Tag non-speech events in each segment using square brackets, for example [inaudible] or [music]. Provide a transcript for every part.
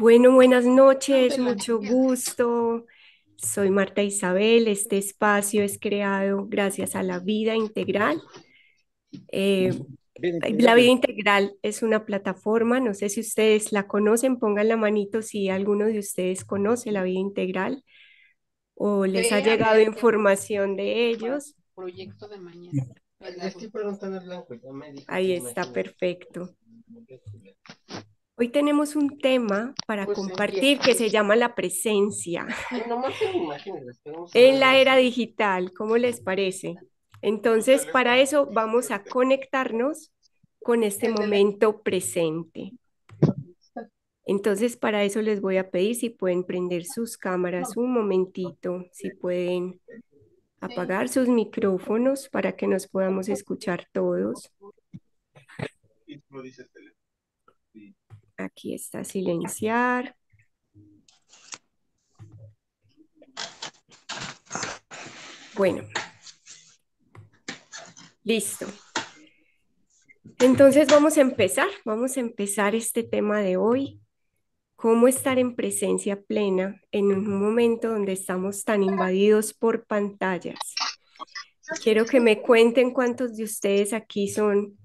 Bueno, buenas noches, pues, mucho gusto. Soy Marta Isabel. Este espacio es creado gracias a la vida integral. Eh, la vida integral es una plataforma, no sé si ustedes la conocen, pongan la manito si alguno de ustedes conoce la vida integral o les ha llegado información de ellos. Proyecto de mañana. Ahí está, perfecto. Hoy tenemos un tema para pues compartir que se llama la presencia. en la era digital, ¿cómo les parece? Entonces, para eso vamos a conectarnos con este momento presente. Entonces, para eso les voy a pedir si pueden prender sus cámaras un momentito, si pueden apagar sus micrófonos para que nos podamos escuchar todos. Aquí está silenciar. Bueno. Listo. Entonces vamos a empezar, vamos a empezar este tema de hoy, cómo estar en presencia plena en un momento donde estamos tan invadidos por pantallas. Quiero que me cuenten cuántos de ustedes aquí son,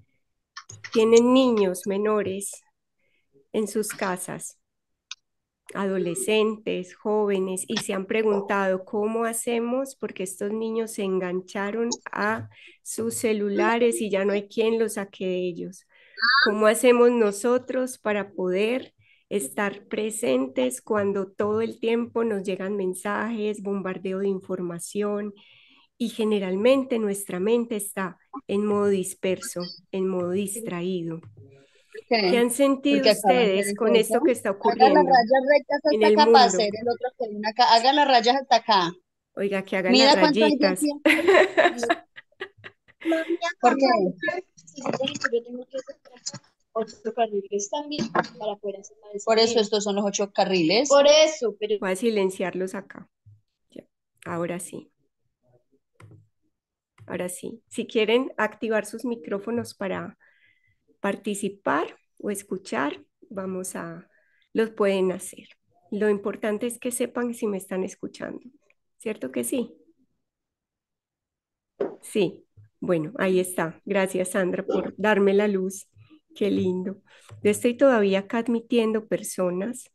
tienen niños menores en sus casas, adolescentes, jóvenes, y se han preguntado cómo hacemos porque estos niños se engancharon a sus celulares y ya no hay quien los saque de ellos. ¿Cómo hacemos nosotros para poder estar presentes cuando todo el tiempo nos llegan mensajes, bombardeo de información y generalmente nuestra mente está en modo disperso, en modo distraído? ¿Qué han sentido ustedes con esto que está ocurriendo? hagan las rayas rectas hasta acá mundo. para hacer el otro acá. Hagan las rayas hasta acá. Oiga, que hagan las rayitas. [laughs] ¿Por qué? Por eso estos son los ocho carriles. Por eso, pero... Voy a silenciarlos acá. Ahora sí. Ahora sí. Si quieren activar sus micrófonos para participar o escuchar, vamos a, los pueden hacer. Lo importante es que sepan si me están escuchando, ¿cierto que sí? Sí, bueno, ahí está. Gracias, Sandra, por darme la luz. Qué lindo. Yo estoy todavía acá admitiendo personas.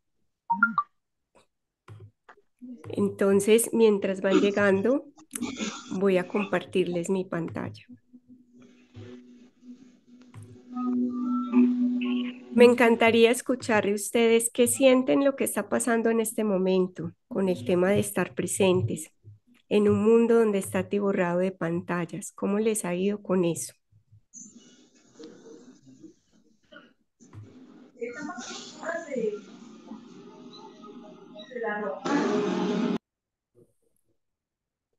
Entonces, mientras van llegando, voy a compartirles mi pantalla. Me encantaría escuchar de ustedes qué sienten lo que está pasando en este momento con el tema de estar presentes en un mundo donde está tiborrado de pantallas. ¿Cómo les ha ido con eso?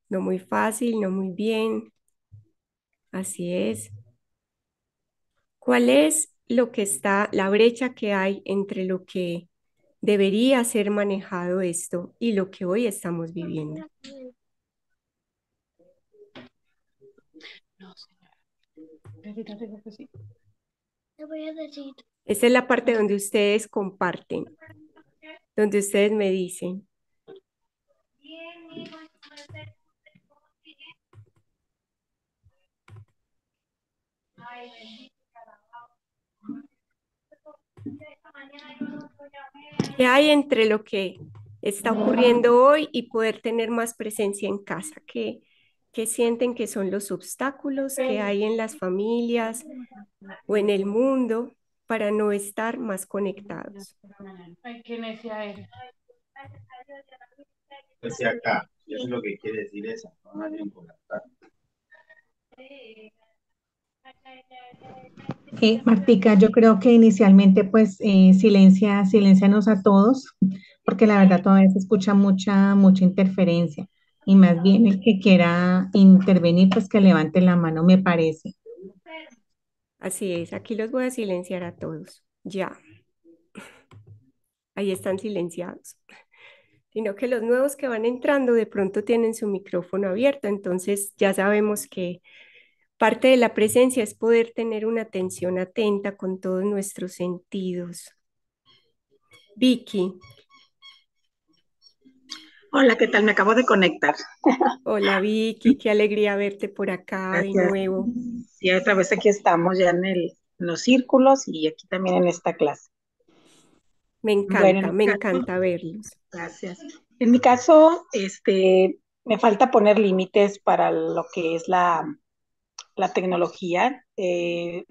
No muy fácil, no muy bien. Así es. ¿Cuál es lo que está, la brecha que hay entre lo que debería ser manejado esto y lo que hoy estamos viviendo. esa Esta es la parte donde ustedes comparten, donde ustedes me dicen. ¿Qué hay entre lo que está ocurriendo hoy y poder tener más presencia en casa? ¿Qué, sienten que son los obstáculos que hay en las familias o en el mundo para no estar más conectados? Pues lo que quiere decir eh, Martica, yo creo que inicialmente pues eh, silencia, silencianos a todos, porque la verdad todavía se escucha mucha, mucha interferencia. Y más bien el que quiera intervenir, pues que levante la mano, me parece. Así es, aquí los voy a silenciar a todos. Ya. Ahí están silenciados. Sino que los nuevos que van entrando de pronto tienen su micrófono abierto, entonces ya sabemos que Parte de la presencia es poder tener una atención atenta con todos nuestros sentidos. Vicky. Hola, ¿qué tal? Me acabo de conectar. Hola Vicky, qué alegría verte por acá de nuevo. Y otra vez aquí estamos ya en, los círculos y aquí también en esta clase. Me encanta, me encanta verlos. Gracias. En mi caso, este, me falta poner límites para lo que es la la tecnología. Eh,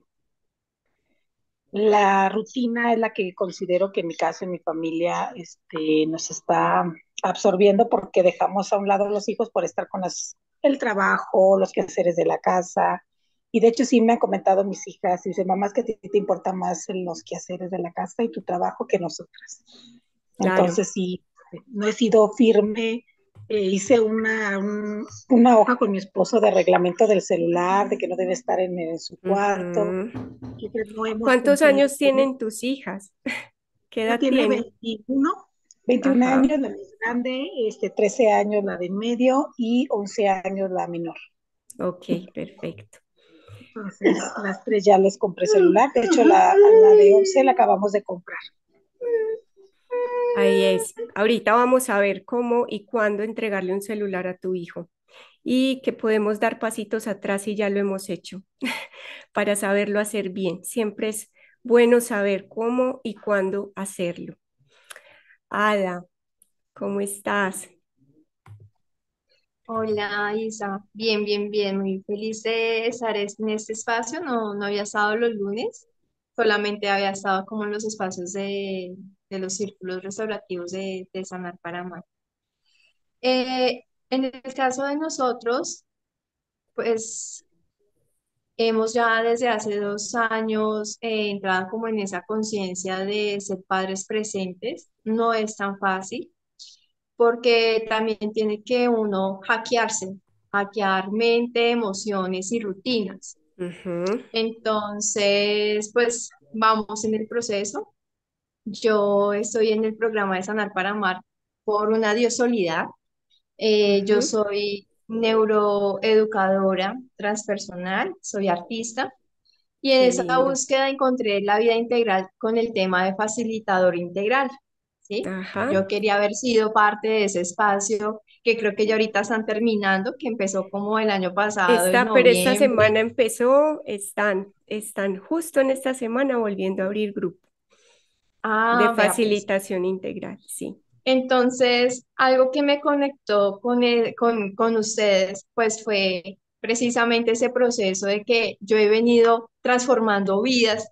la rutina es la que considero que en mi caso, en mi familia, este, nos está absorbiendo porque dejamos a un lado a los hijos por estar con el trabajo, los quehaceres de la casa. Y de hecho sí me han comentado mis hijas, y dicen, mamá, es que te, te importa más los quehaceres de la casa y tu trabajo que nosotras. Entonces sí, no he sido firme eh, hice una, una hoja con mi esposo de reglamento del celular, de que no debe estar en, su cuarto. ¿Cuántos años tienen tus hijas? [laughs] ¿Qué edad tiene? Tiene 21, 21 años la más grande, este, 13 años la de medio y 11 años la menor. Ok, perfecto. las tres ya les compré celular. De hecho, la, la de 11 la acabamos de comprar. Ahí es. Ahorita vamos a ver cómo y cuándo entregarle un celular a tu hijo y que podemos dar pasitos atrás y ya lo hemos hecho [laughs] para saberlo hacer bien. Siempre es bueno saber cómo y cuándo hacerlo. Ada, ¿cómo estás? Hola Isa, bien, bien, bien, muy feliz de estar en este espacio. No, no había estado los lunes, solamente había estado como en los espacios de, de los círculos restaurativos de, Sanar para Eh, en el caso de nosotros, pues hemos ya desde hace dos años eh, entrado como en esa conciencia de ser padres presentes. No es tan fácil porque también tiene que uno hackearse, hackear mente, emociones y rutinas. Entonces, pues vamos en el proceso. Yo estoy en el programa de Sanar para Amar por una diosolidad. Eh, yo soy neuroeducadora transpersonal, soy artista y en esa búsqueda encontré la vida integral con el tema de facilitador integral. ¿sí? Yo quería haber sido parte de ese espacio que creo que ya ahorita están terminando, que empezó como el año pasado. pero esta semana empezó, están, están justo en esta semana volviendo a abrir grupo de ah, facilitación integral, sí. Entonces, algo que me conectó e, con, con, ustedes, pues fue precisamente ese proceso de que yo he venido transformando vidas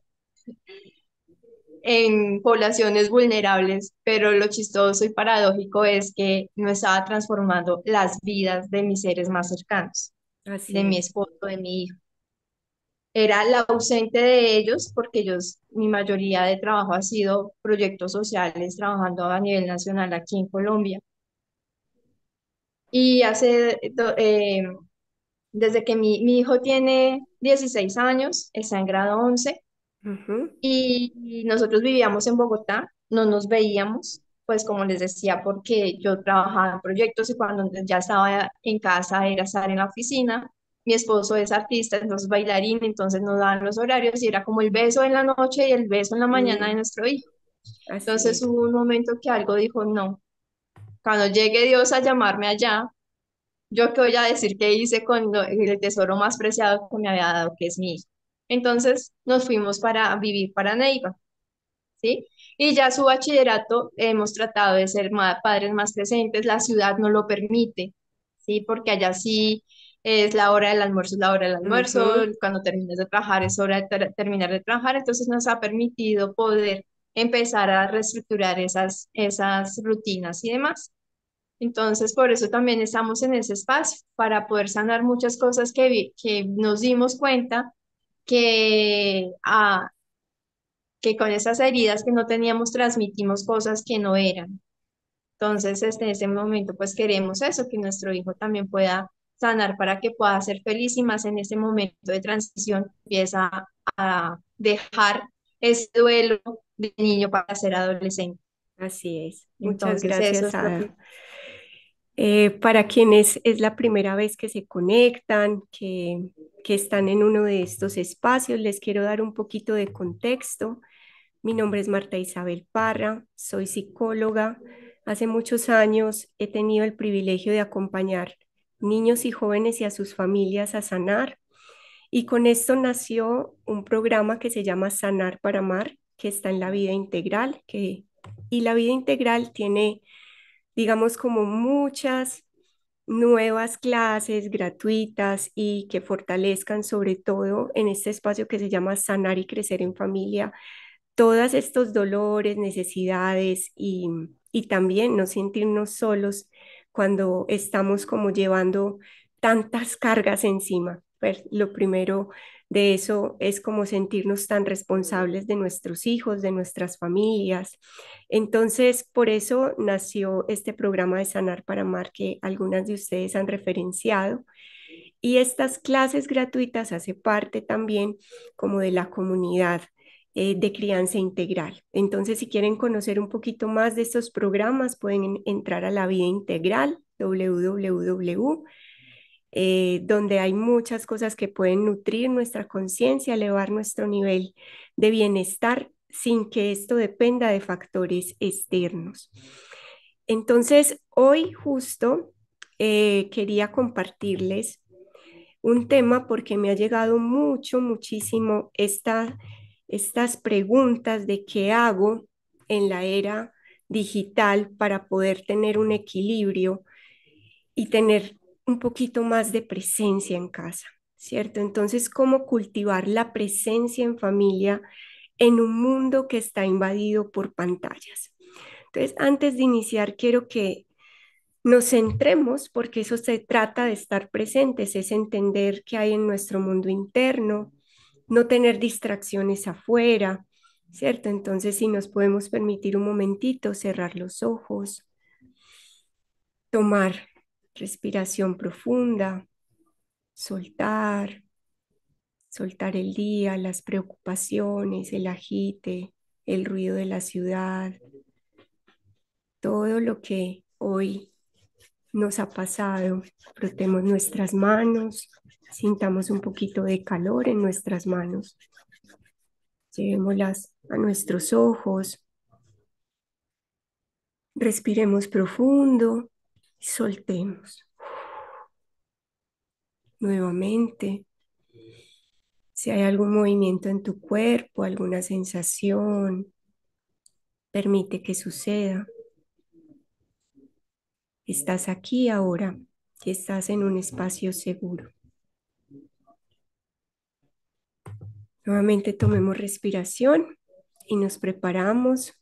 en poblaciones vulnerables, pero lo chistoso y paradójico es que no estaba transformando las vidas de mis seres más cercanos, de mi esposo, de mi hijo era la ausente de ellos, porque ellos, mi mayoría de trabajo ha sido proyectos sociales, trabajando a nivel nacional aquí en Colombia. Y hace, eh, desde que mi, hijo tiene 16 años, está en grado 11, y, y nosotros vivíamos en Bogotá, no nos veíamos, pues como les decía, porque yo trabajaba en proyectos y cuando ya estaba en casa era estar en la oficina, mi esposo es artista, entonces bailarín, entonces nos daban los horarios y era como el beso en la noche y el beso en la mañana de mm. nuestro hijo. Entonces hubo un momento que algo dijo, no, cuando llegue Dios a llamarme allá, yo qué voy a decir que hice con el tesoro más preciado que me había dado, que es mi hijo. Entonces nos fuimos para vivir para Neiva, ¿sí? Y ya su bachillerato hemos tratado de ser padres más presentes, la ciudad no lo permite, ¿sí? Porque allá sí es la hora del almuerzo, es la hora del almuerzo, cuando termines de trabajar es hora de terminar de trabajar, entonces nos ha permitido poder empezar a reestructurar esas, esas rutinas y demás. Entonces, por eso también estamos en ese espacio, para poder sanar muchas cosas que, que nos dimos cuenta que, ah, que con esas heridas que no teníamos transmitimos cosas que no eran. Entonces, este, en ese momento, pues queremos eso, que nuestro hijo también pueda sanar para que pueda ser feliz y más en ese momento de transición empieza a dejar ese duelo de niño para ser adolescente. Así es. Muchas gracias, eh, para quienes es la primera vez que se conectan, que, que están en uno de estos espacios, les quiero dar un poquito de contexto. Mi nombre es Marta Isabel Parra, soy psicóloga. Hace muchos años he tenido el privilegio de acompañar niños y jóvenes y a sus familias a sanar. Y con esto nació un programa que se llama Sanar para Amar, que está en la vida integral. Que, y la vida integral tiene, digamos, como muchas nuevas clases gratuitas y que fortalezcan sobre todo en este espacio que se llama Sanar y Crecer en Familia, todos estos dolores, necesidades y, y también no sentirnos solos cuando estamos como llevando tantas cargas encima. Pues, lo primero de eso es como sentirnos tan responsables de nuestros hijos, de nuestras familias. Entonces, por eso nació este programa de Sanar para mar que algunas de ustedes han referenciado. Y estas clases gratuitas hace parte también como de la comunidad eh, de crianza integral. Entonces, si quieren conocer un poquito más de estos programas, pueden entrar a la vida integral, www, eh, donde hay muchas cosas que pueden nutrir nuestra conciencia, elevar nuestro nivel de bienestar sin que esto dependa de factores externos. Entonces, hoy justo eh, quería compartirles un tema porque me ha llegado mucho, muchísimo esta estas preguntas de qué hago en la era digital para poder tener un equilibrio y tener un poquito más de presencia en casa, ¿cierto? Entonces, ¿cómo cultivar la presencia en familia en un mundo que está invadido por pantallas? Entonces, antes de iniciar, quiero que nos centremos, porque eso se trata de estar presentes, es entender qué hay en nuestro mundo interno, no tener distracciones afuera, ¿cierto? Entonces, si nos podemos permitir un momentito cerrar los ojos, tomar respiración profunda, soltar, soltar el día, las preocupaciones, el agite, el ruido de la ciudad, todo lo que hoy nos ha pasado. Frotemos nuestras manos, sintamos un poquito de calor en nuestras manos. Llevémoslas a nuestros ojos. Respiremos profundo y soltemos. Nuevamente, si hay algún movimiento en tu cuerpo, alguna sensación, permite que suceda. Estás aquí ahora, estás en un espacio seguro. Nuevamente tomemos respiración y nos preparamos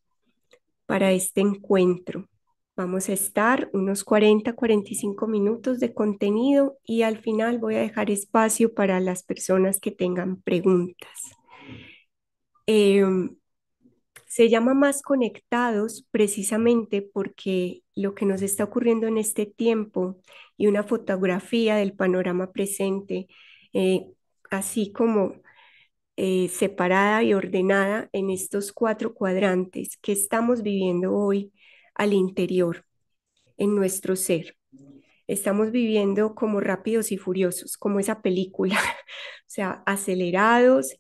para este encuentro. Vamos a estar unos 40-45 minutos de contenido y al final voy a dejar espacio para las personas que tengan preguntas. Em, se llama Más Conectados precisamente porque lo que nos está ocurriendo en este tiempo y una fotografía del panorama presente, eh, así como eh, separada y ordenada en estos cuatro cuadrantes que estamos viviendo hoy al interior, en nuestro ser. Estamos viviendo como rápidos y furiosos, como esa película, [laughs] o sea, acelerados,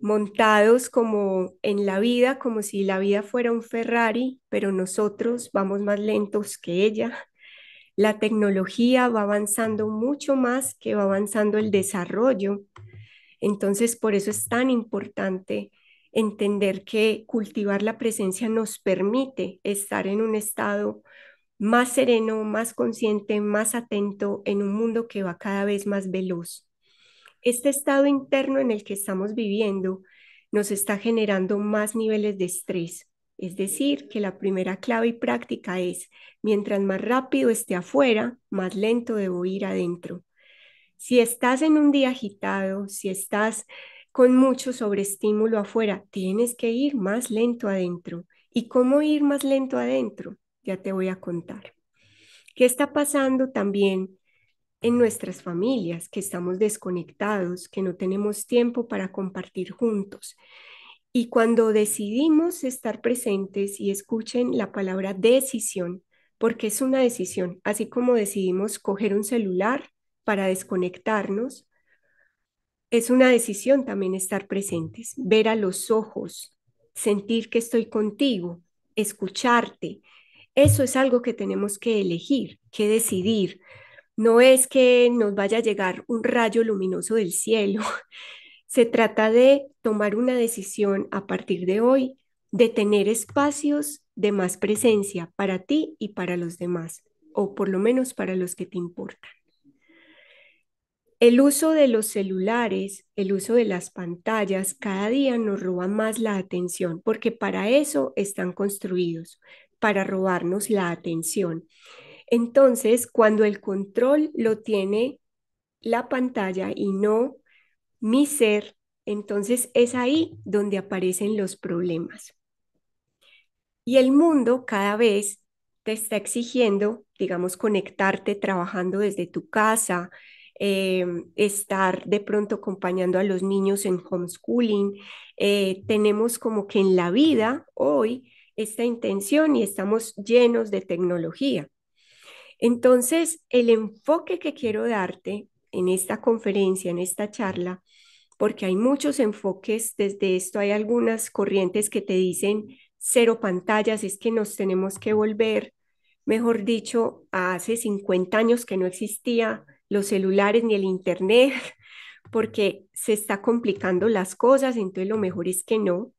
montados como en la vida, como si la vida fuera un Ferrari, pero nosotros vamos más lentos que ella. La tecnología va avanzando mucho más que va avanzando el desarrollo. Entonces, por eso es tan importante entender que cultivar la presencia nos permite estar en un estado más sereno, más consciente, más atento en un mundo que va cada vez más veloz este estado interno en el que estamos viviendo nos está generando más niveles de estrés. Es decir, que la primera clave y práctica es, mientras más rápido esté afuera, más lento debo ir adentro. Si estás en un día agitado, si estás con mucho sobreestímulo afuera, tienes que ir más lento adentro. ¿Y cómo ir más lento adentro? Ya te voy a contar. ¿Qué está pasando también en nuestras familias, que estamos desconectados, que no tenemos tiempo para compartir juntos. Y cuando decidimos estar presentes y escuchen la palabra decisión, porque es una decisión, así como decidimos coger un celular para desconectarnos, es una decisión también estar presentes, ver a los ojos, sentir que estoy contigo, escucharte. Eso es algo que tenemos que elegir, que decidir no es que nos vaya a llegar un rayo luminoso del cielo. [laughs] Se trata de tomar una decisión a partir de hoy, de tener espacios de más presencia para ti y para los demás, o por lo menos para los que te importan. El uso de los celulares, el uso de las pantallas, cada día nos roba más la atención, porque para eso están construidos, para robarnos la atención. Entonces, cuando el control lo tiene la pantalla y no mi ser, entonces es ahí donde aparecen los problemas. Y el mundo cada vez te está exigiendo, digamos, conectarte trabajando desde tu casa, em, estar de pronto acompañando a los niños en homeschooling. Eh, tenemos como que en la vida hoy esta intención y estamos llenos de tecnología. Entonces, el enfoque que quiero darte en esta conferencia, en esta charla, porque hay muchos enfoques desde esto, hay algunas corrientes que te dicen cero pantallas, es que nos tenemos que volver, mejor dicho, hace 50 años que no existía los celulares ni el internet, [laughs] porque se está complicando las cosas, entonces lo mejor es que no.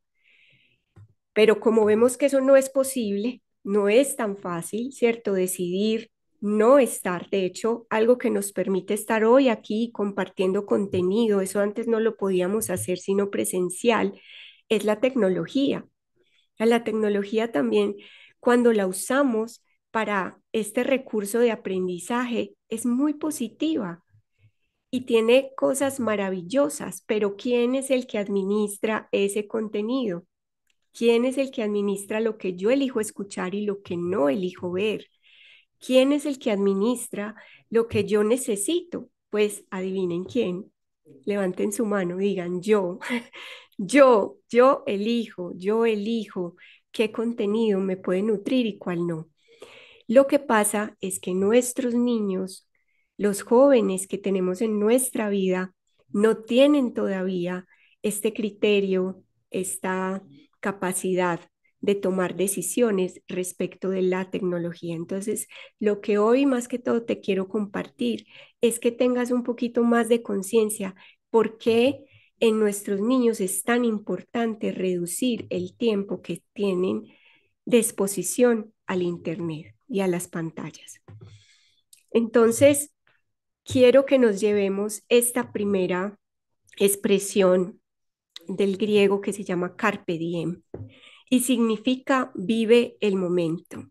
Pero como vemos que eso no es posible, no es tan fácil, ¿cierto? Decidir no estar. De hecho, algo que nos permite estar hoy aquí compartiendo contenido, eso antes no lo podíamos hacer sino presencial, es la tecnología. La tecnología también, cuando la usamos para este recurso de aprendizaje, es muy positiva y tiene cosas maravillosas, pero ¿quién es el que administra ese contenido? ¿Quién es el que administra lo que yo elijo escuchar y lo que no elijo ver? ¿Quién es el que administra lo que yo necesito? Pues adivinen quién. Levanten su mano, digan yo, [laughs] yo, yo elijo, yo elijo qué contenido me puede nutrir y cuál no. Lo que pasa es que nuestros niños, los jóvenes que tenemos en nuestra vida, no tienen todavía este criterio, esta capacidad de tomar decisiones respecto de la tecnología. Entonces, lo que hoy más que todo te quiero compartir es que tengas un poquito más de conciencia por qué en nuestros niños es tan importante reducir el tiempo que tienen de exposición al Internet y a las pantallas. Entonces, quiero que nos llevemos esta primera expresión del griego que se llama carpe diem, y significa vive el momento.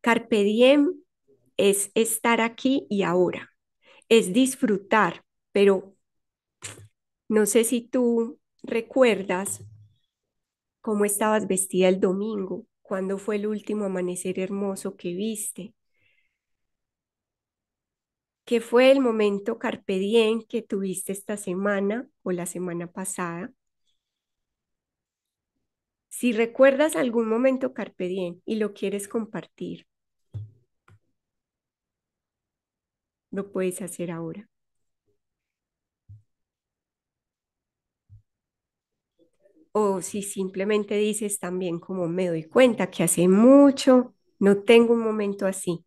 Carpe diem es estar aquí y ahora, es disfrutar, pero no sé si tú recuerdas cómo estabas vestida el domingo, cuándo fue el último amanecer hermoso que viste, qué fue el momento carpe diem que tuviste esta semana o la semana pasada, si recuerdas algún momento Carpe Diem y lo quieres compartir, lo puedes hacer ahora. O si simplemente dices también como me doy cuenta que hace mucho no tengo un momento así.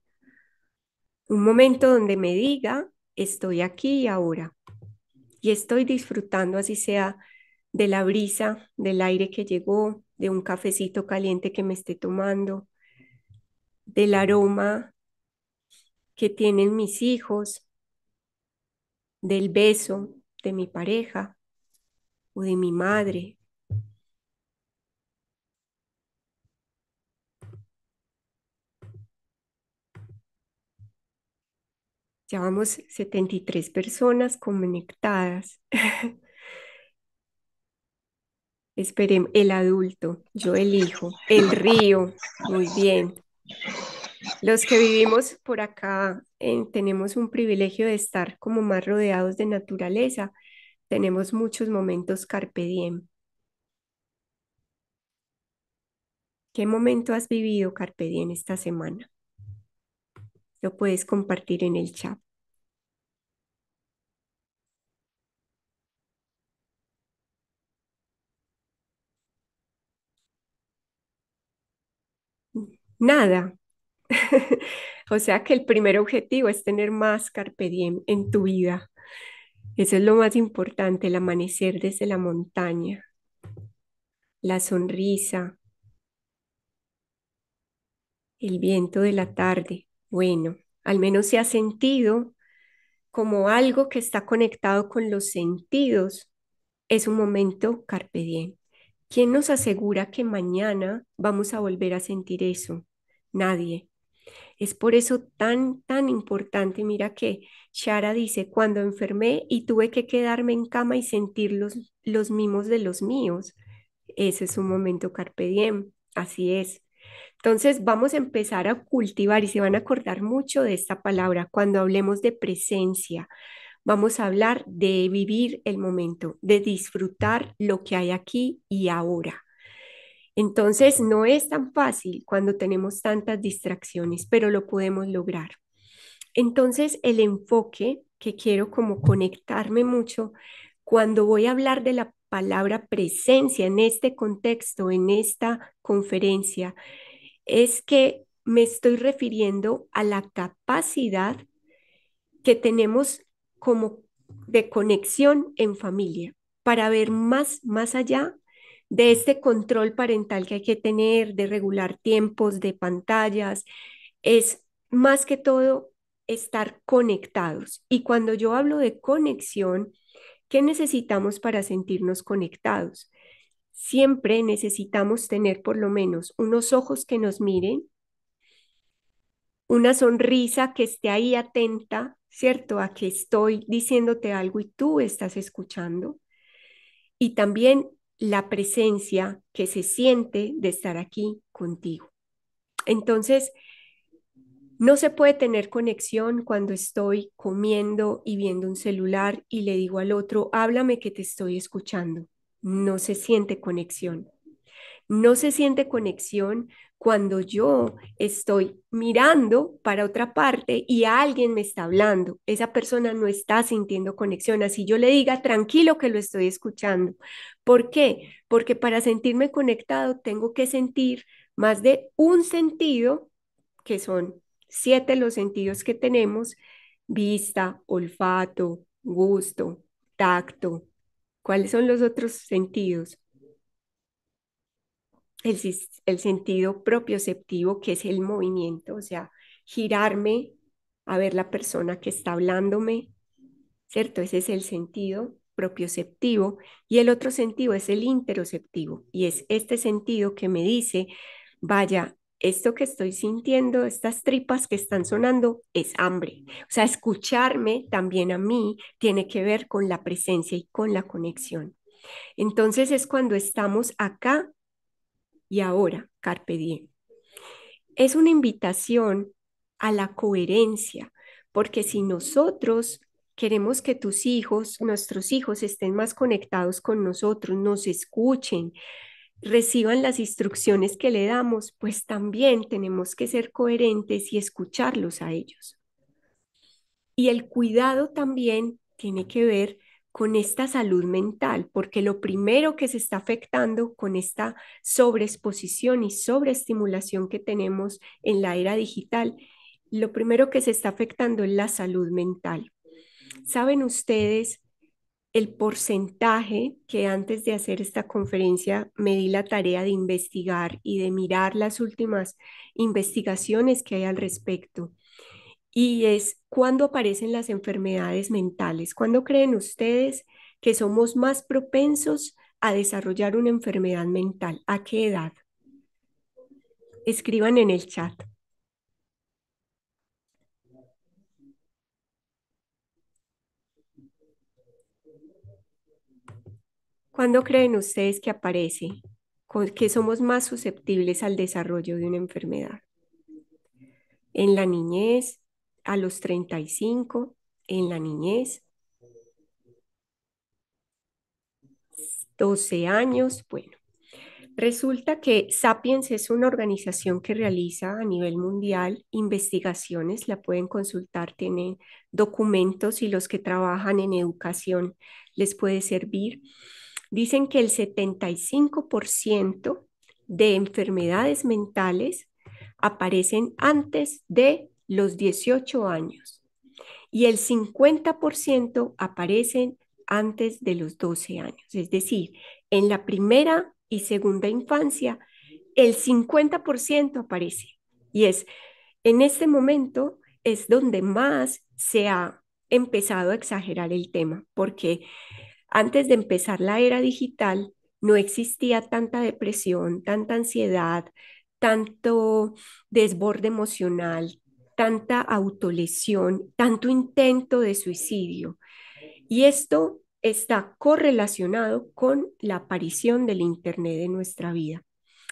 Un momento donde me diga, estoy aquí y ahora. Y estoy disfrutando así sea de la brisa, del aire que llegó, de un cafecito caliente que me esté tomando, del aroma que tienen mis hijos, del beso de mi pareja o de mi madre. Llevamos 73 personas conectadas. [laughs] Esperemos, el adulto, yo el hijo. el río, muy bien. Los que vivimos por acá eh, tenemos un privilegio de estar como más rodeados de naturaleza. Tenemos muchos momentos carpe diem. ¿Qué momento has vivido carpe diem esta semana? Lo puedes compartir en el chat. nada. [laughs] o sea que el primer objetivo es tener más carpe diem en tu vida. Eso es lo más importante, el amanecer desde la montaña, la sonrisa, el viento de la tarde. Bueno, al menos se ha sentido como algo que está conectado con los sentidos. Es un momento carpe diem. ¿Quién nos asegura que mañana vamos a volver a sentir eso? nadie. Es por eso tan, tan importante, mira que Shara dice, cuando enfermé y tuve que quedarme en cama y sentir los, mimos de los míos, ese es un momento carpe diem, así es. Entonces vamos a empezar a cultivar y se van a acordar mucho de esta palabra cuando hablemos de presencia. Vamos a hablar de vivir el momento, de disfrutar lo que hay aquí y ahora. Entonces, no es tan fácil cuando tenemos tantas distracciones, pero lo podemos lograr. Entonces, el enfoque que quiero como conectarme mucho cuando voy a hablar de la palabra presencia en este contexto, en esta conferencia, es que me estoy refiriendo a la capacidad que tenemos como de conexión en familia para ver más, más allá de este control parental que hay que tener, de regular tiempos, de pantallas, es más que todo estar conectados. Y cuando yo hablo de conexión, ¿qué necesitamos para sentirnos conectados? Siempre necesitamos tener por lo menos unos ojos que nos miren, una sonrisa que esté ahí atenta, ¿cierto? A que estoy diciéndote algo y tú estás escuchando. Y también la presencia que se siente de estar aquí contigo. Entonces, no se puede tener conexión cuando estoy comiendo y viendo un celular y le digo al otro, háblame que te estoy escuchando. No se siente conexión. No se siente conexión cuando yo estoy mirando para otra parte y alguien me está hablando. Esa persona no está sintiendo conexión. Así yo le diga, tranquilo que lo estoy escuchando. ¿Por qué? Porque para sentirme conectado tengo que sentir más de un sentido, que son siete los sentidos que tenemos, vista, olfato, gusto, tacto. ¿Cuáles son los otros sentidos? el, sentido propioceptivo, que es el movimiento, o sea, girarme a ver la persona que está hablándome, ¿cierto? Ese es el sentido propioceptivo y el otro sentido es el interoceptivo y es este sentido que me dice, vaya, esto que estoy sintiendo, estas tripas que están sonando, es hambre. O sea, escucharme también a mí tiene que ver con la presencia y con la conexión. Entonces es cuando estamos acá y ahora, Carpe Diem. Es una invitación a la coherencia, porque si nosotros queremos que tus hijos, nuestros hijos estén más conectados con nosotros, nos escuchen, reciban las instrucciones que le damos, pues también tenemos que ser coherentes y escucharlos a ellos. Y el cuidado también tiene que ver con esta salud mental, porque lo primero que se está afectando con esta sobreexposición y sobreestimulación que tenemos en la era digital, lo primero que se está afectando es la salud mental. ¿Saben ustedes el porcentaje que antes de hacer esta conferencia me di la tarea de investigar y de mirar las últimas investigaciones que hay al respecto? y es cuándo aparecen las enfermedades mentales. ¿Cuándo creen ustedes que somos más propensos a desarrollar una enfermedad mental? ¿A qué edad? Escriban en el chat. ¿Cuándo creen ustedes que aparece? Que somos más susceptibles al desarrollo de una enfermedad. En la niñez, a los 35, en la niñez, 12 años, bueno. Resulta que Sapiens es una organización que realiza a nivel mundial investigaciones, la pueden consultar, tiene documentos y los que trabajan en educación les puede servir. Dicen que el 75% de enfermedades mentales aparecen antes de los 18 años y el 50% aparecen antes de los 12 años. Es decir, en la primera y segunda infancia, el 50% aparece y es en este momento es donde más se ha empezado a exagerar el tema, porque antes de empezar la era digital no existía tanta depresión, tanta ansiedad, tanto desborde emocional, tanta autolesión, tanto intento de suicidio. Y esto está correlacionado con la aparición del Internet en nuestra vida.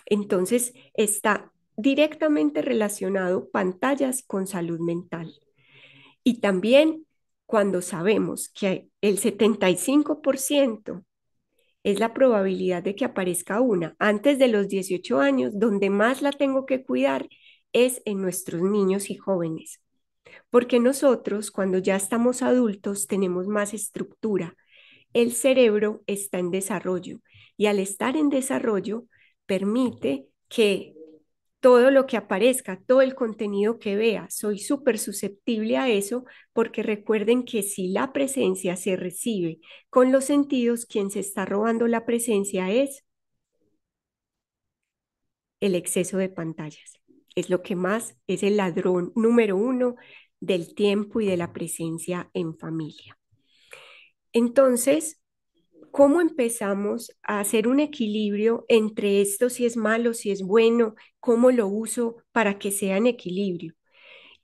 Entonces, está directamente relacionado pantallas con salud mental. Y también cuando sabemos que el 75% es la probabilidad de que aparezca una antes de los 18 años, donde más la tengo que cuidar es en nuestros niños y jóvenes, porque nosotros cuando ya estamos adultos tenemos más estructura. El cerebro está en desarrollo y al estar en desarrollo permite que todo lo que aparezca, todo el contenido que vea. Soy súper susceptible a eso porque recuerden que si la presencia se recibe con los sentidos, quien se está robando la presencia es el exceso de pantallas es lo que más es el ladrón número uno del tiempo y de la presencia en familia. Entonces, ¿cómo empezamos a hacer un equilibrio entre esto si es malo, si es bueno, cómo lo uso para que sea en equilibrio?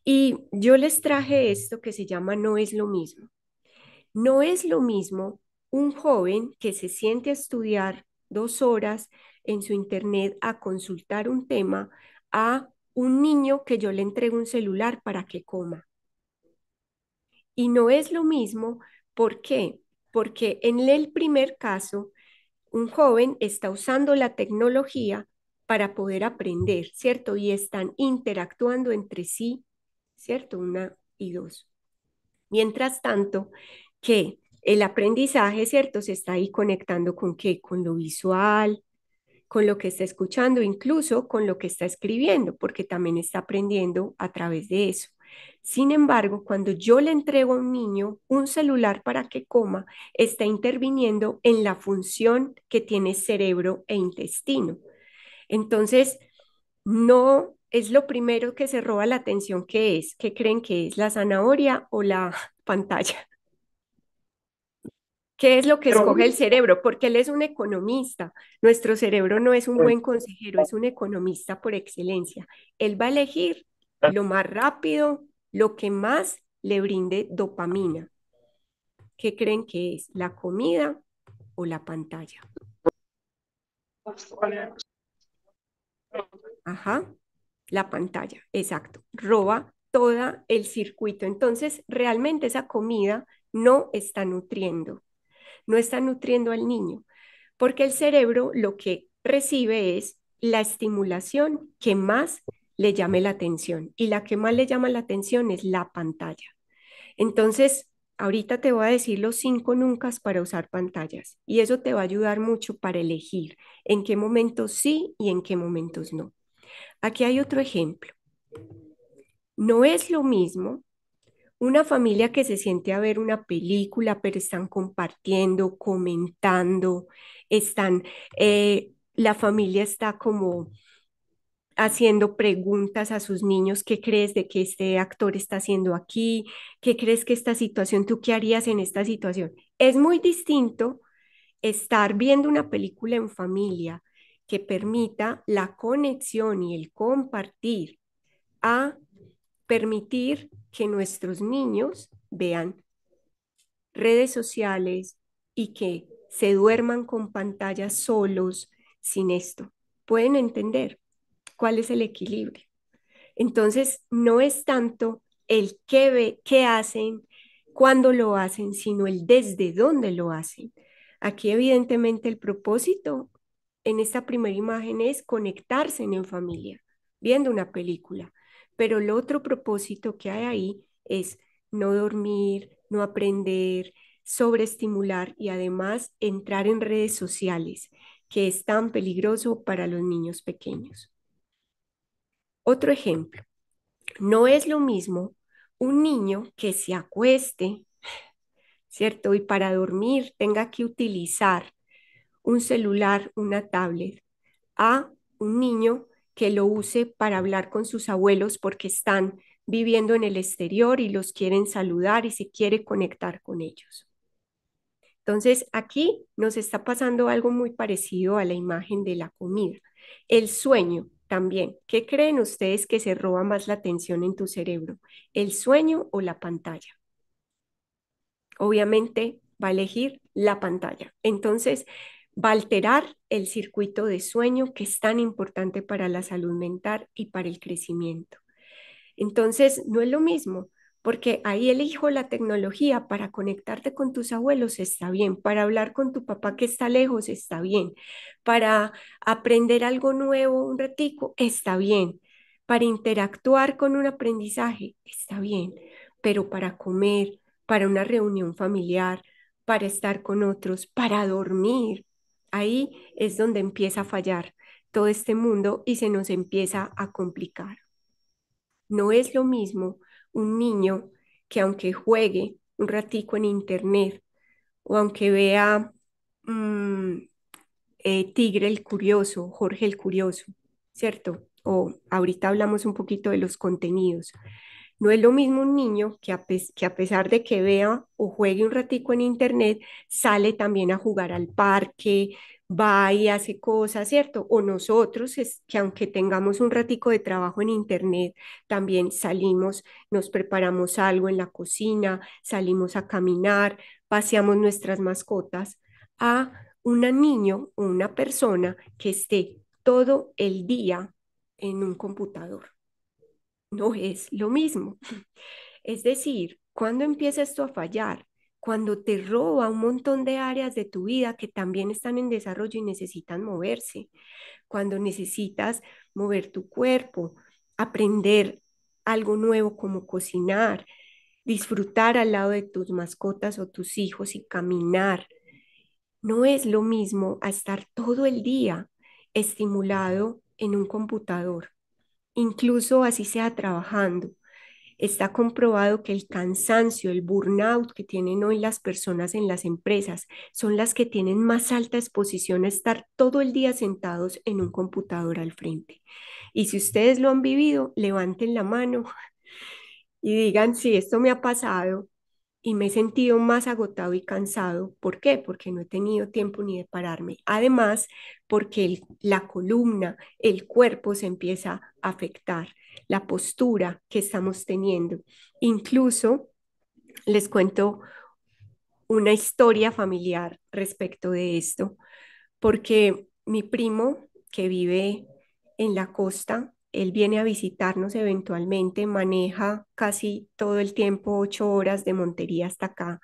Y yo les traje esto que se llama no es lo mismo. No es lo mismo un joven que se siente a estudiar dos horas en su internet a consultar un tema a un niño que yo le entrego un celular para que coma. Y no es lo mismo, ¿por qué? Porque en el primer caso, un joven está usando la tecnología para poder aprender, ¿cierto? Y están interactuando entre sí, ¿cierto? Una y dos. Mientras tanto, que el aprendizaje, ¿cierto? Se está ahí conectando con qué? Con lo visual, con lo que está escuchando, incluso con lo que está escribiendo, porque también está aprendiendo a través de eso. Sin embargo, cuando yo le entrego a un niño un celular para que coma, está interviniendo en la función que tiene cerebro e intestino. Entonces, no es lo primero que se roba la atención que es, que creen que es la zanahoria o la [laughs] pantalla. ¿Qué es lo que escoge el cerebro? Porque él es un economista. Nuestro cerebro no es un pues buen consejero, es un economista por excelencia. Él va a elegir ah. lo más rápido, lo que más le brinde dopamina. ¿Qué creen que es? ¿La comida o la pantalla? Ajá, la pantalla, exacto. Roba todo el circuito. Entonces, realmente esa comida no está nutriendo no está nutriendo al niño, porque el cerebro lo que recibe es la estimulación que más le llame la atención y la que más le llama la atención es la pantalla. Entonces, ahorita te voy a decir los cinco nunca para usar pantallas y eso te va a ayudar mucho para elegir en qué momentos sí y en qué momentos no. Aquí hay otro ejemplo. No es lo mismo una familia que se siente a ver una película, pero están compartiendo, comentando, están, eh, la familia está como haciendo preguntas a sus niños, ¿qué crees de que este actor está haciendo aquí? ¿Qué crees que esta situación, tú qué harías en esta situación? Es muy distinto estar viendo una película en familia que permita la conexión y el compartir a permitir que nuestros niños vean redes sociales y que se duerman con pantallas solos sin esto. Pueden entender cuál es el equilibrio. Entonces, no es tanto el qué, ve, hacen, cuándo lo hacen, sino el desde dónde lo hacen. Aquí evidentemente el propósito en esta primera imagen es conectarse en familia, viendo una película. Pero el otro propósito que hay ahí es no dormir, no aprender, sobreestimular y además entrar en redes sociales, que es tan peligroso para los niños pequeños. Otro ejemplo, no es lo mismo un niño que se acueste, ¿cierto? Y para dormir tenga que utilizar un celular, una tablet, a un niño que lo use para hablar con sus abuelos porque están viviendo en el exterior y los quieren saludar y se quiere conectar con ellos. Entonces, aquí nos está pasando algo muy parecido a la imagen de la comida. El sueño también. ¿Qué creen ustedes que se roba más la atención en tu cerebro? ¿El sueño o la pantalla? Obviamente va a elegir la pantalla. Entonces, va a alterar el circuito de sueño que es tan importante para la salud mental y para el crecimiento. Entonces, no es lo mismo, porque ahí elijo la tecnología para conectarte con tus abuelos, está bien, para hablar con tu papá que está lejos, está bien, para aprender algo nuevo un ratico, está bien, para interactuar con un aprendizaje, está bien, pero para comer, para una reunión familiar, para estar con otros, para dormir, Ahí es donde empieza a fallar todo este mundo y se nos empieza a complicar. No es lo mismo un niño que aunque juegue un ratico en internet o aunque vea mm, eh, Tigre el Curioso, Jorge el Curioso, ¿cierto? O ahorita hablamos un poquito de los contenidos, no es lo mismo un niño que a, que a pesar de que vea o juegue un ratico en internet, sale también a jugar al parque, va y hace cosas, ¿cierto? O nosotros, es que aunque tengamos un ratico de trabajo en internet, también salimos, nos preparamos algo en la cocina, salimos a caminar, paseamos nuestras mascotas. A un niño o una persona que esté todo el día en un computador no es lo mismo. [laughs] Es decir, cuando empiezas tú a fallar, cuando te roba un montón de áreas de tu vida que también están en desarrollo y necesitan moverse, cuando necesitas mover tu cuerpo, aprender algo nuevo como cocinar, disfrutar al lado de tus mascotas o tus hijos y caminar. No es lo mismo a estar todo el día estimulado en un computador incluso así sea trabajando. Está comprobado que el cansancio, el burnout que tienen hoy las personas en las empresas son las que tienen más alta exposición a estar todo el día sentados en un computador al frente. Y si ustedes lo han vivido, levanten la mano y digan si esto me ha pasado y me he sentido más agotado y cansado. ¿Por qué? Porque no he tenido tiempo ni de pararme. Además, porque la columna, el cuerpo se empieza a afectar, la postura que estamos teniendo. Incluso les cuento una historia familiar respecto de esto, porque mi primo que vive en la costa él viene a visitarnos eventualmente, maneja casi todo el tiempo, ocho horas de Montería hasta acá,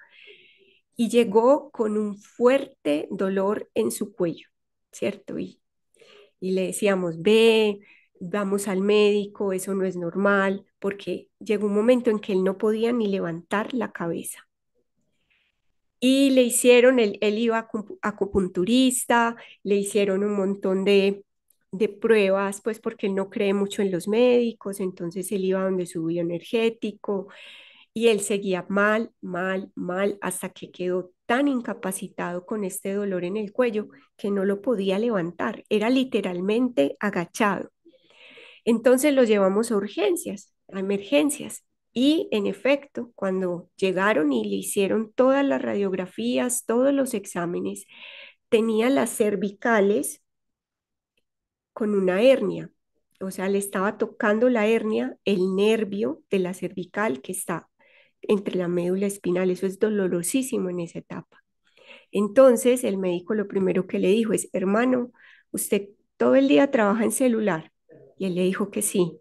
y llegó con un fuerte dolor en su cuello, ¿cierto? Y, y le decíamos, ve, vamos al médico, eso no es normal, porque llegó un momento en que él no podía ni levantar la cabeza. Y le hicieron, él, él iba acupunturista, le hicieron un montón de de pruebas, pues porque él no cree mucho en los médicos, entonces él iba donde su energético y él seguía mal, mal, mal, hasta que quedó tan incapacitado con este dolor en el cuello que no lo podía levantar, era literalmente agachado. Entonces lo llevamos a urgencias, a emergencias. Y en efecto, cuando llegaron y le hicieron todas las radiografías, todos los exámenes, tenía las cervicales con una hernia, o sea, le estaba tocando la hernia el nervio de la cervical que está entre la médula espinal, eso es dolorosísimo en esa etapa. Entonces, el médico lo primero que le dijo es, hermano, usted todo el día trabaja en celular. Y él le dijo que sí.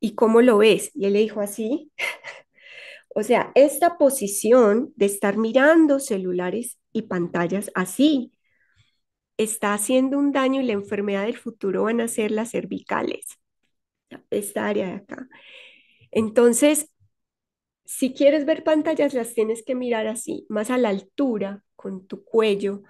¿Y cómo lo ves? Y él le dijo así. [laughs] o sea, esta posición de estar mirando celulares y pantallas así está haciendo un daño y la enfermedad del futuro van a ser las cervicales, esta área de acá. Entonces, si quieres ver pantallas, las tienes que mirar así, más a la altura, con tu cuello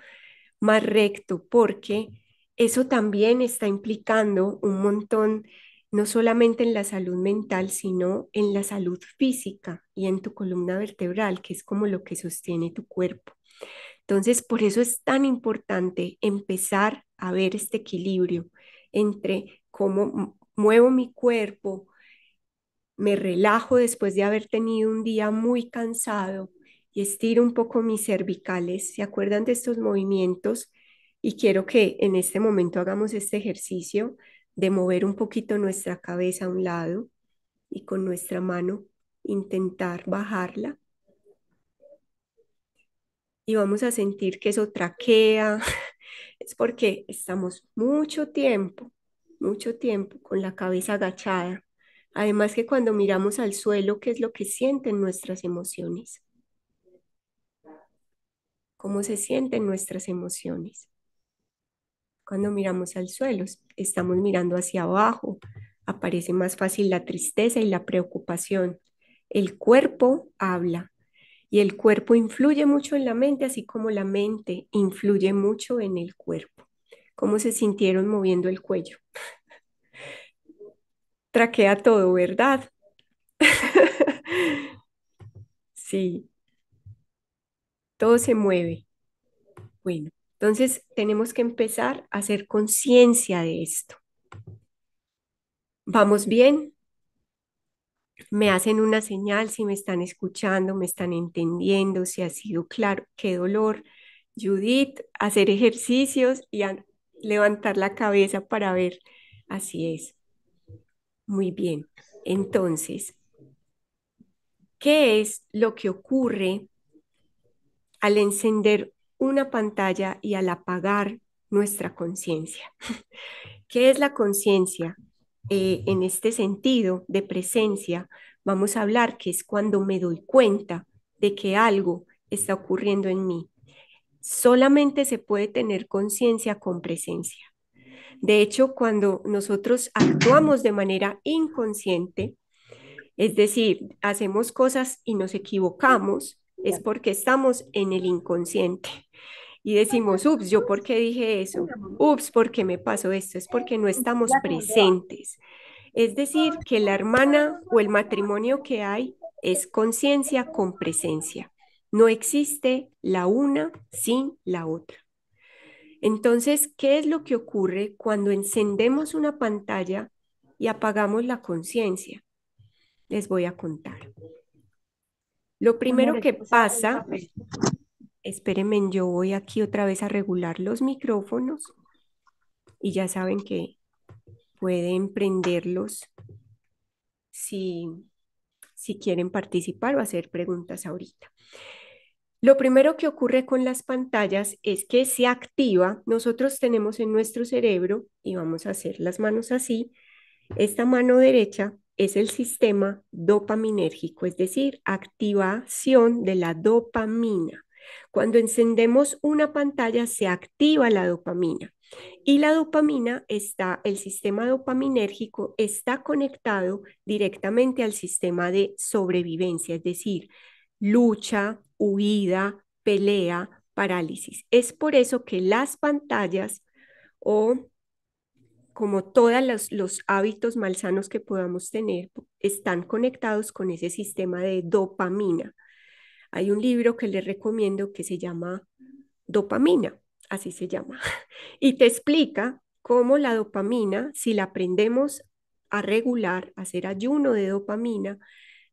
más recto, porque eso también está implicando un montón, no solamente en la salud mental, sino en la salud física y en tu columna vertebral, que es como lo que sostiene tu cuerpo. Entonces, por eso es tan importante empezar a ver este equilibrio entre cómo muevo mi cuerpo, me relajo después de haber tenido un día muy cansado y estiro un poco mis cervicales. ¿Se acuerdan de estos movimientos? Y quiero que en este momento hagamos este ejercicio de mover un poquito nuestra cabeza a un lado y con nuestra mano intentar bajarla y vamos a sentir que eso traquea, [laughs] es porque estamos mucho tiempo, mucho tiempo con la cabeza agachada. Además que cuando miramos al suelo, ¿qué es lo que sienten nuestras emociones? ¿Cómo se sienten nuestras emociones? Cuando miramos al suelo, estamos mirando hacia abajo, aparece más fácil la tristeza y la preocupación. El cuerpo habla, y el cuerpo influye mucho en la mente, así como la mente influye mucho en el cuerpo. ¿Cómo se sintieron moviendo el cuello? [laughs] Traquea todo, ¿verdad? [laughs] sí. Todo se mueve. Bueno, entonces tenemos que empezar a hacer conciencia de esto. ¿Vamos bien? me hacen una señal si me están escuchando, me están entendiendo, si ha sido claro, qué dolor. Judith, hacer ejercicios y levantar la cabeza para ver. Así es. Muy bien. Entonces, ¿qué es lo que ocurre al encender una pantalla y al apagar nuestra conciencia? [laughs] ¿Qué es la conciencia? Eh, en este sentido de presencia, vamos a hablar que es cuando me doy cuenta de que algo está ocurriendo en mí. Solamente se puede tener conciencia con presencia. De hecho, cuando nosotros actuamos de manera inconsciente, es decir, hacemos cosas y nos equivocamos, es porque estamos en el inconsciente y decimos, ups, yo por qué dije eso, ups, por qué me pasó esto, es porque no estamos presentes. Es decir, que la hermana o el matrimonio que hay es conciencia con presencia. No existe la una sin la otra. Entonces, ¿qué es lo que ocurre cuando encendemos una pantalla y apagamos la conciencia? Les voy a contar. Lo primero que pasa Espérenme, yo voy aquí otra vez a regular los micrófonos y ya saben que pueden prenderlos si, quieren participar o hacer preguntas ahorita. Lo primero que ocurre con las pantallas es que se activa, nosotros tenemos en nuestro cerebro, y vamos a hacer las manos así, esta mano derecha es el sistema dopaminérgico, es decir, activación de la dopamina. Cuando encendemos una pantalla se activa la dopamina y la dopamina está, el sistema dopaminérgico está conectado directamente al sistema de sobrevivencia, es decir, lucha, huida, pelea, parálisis. Es por eso que las pantallas o como todos los, los, hábitos malsanos que podamos tener, están conectados con ese sistema de dopamina. Hay un libro que les recomiendo que se llama Dopamina, así se llama, [laughs] y te explica cómo la dopamina, si la aprendemos a regular, a hacer ayuno de dopamina,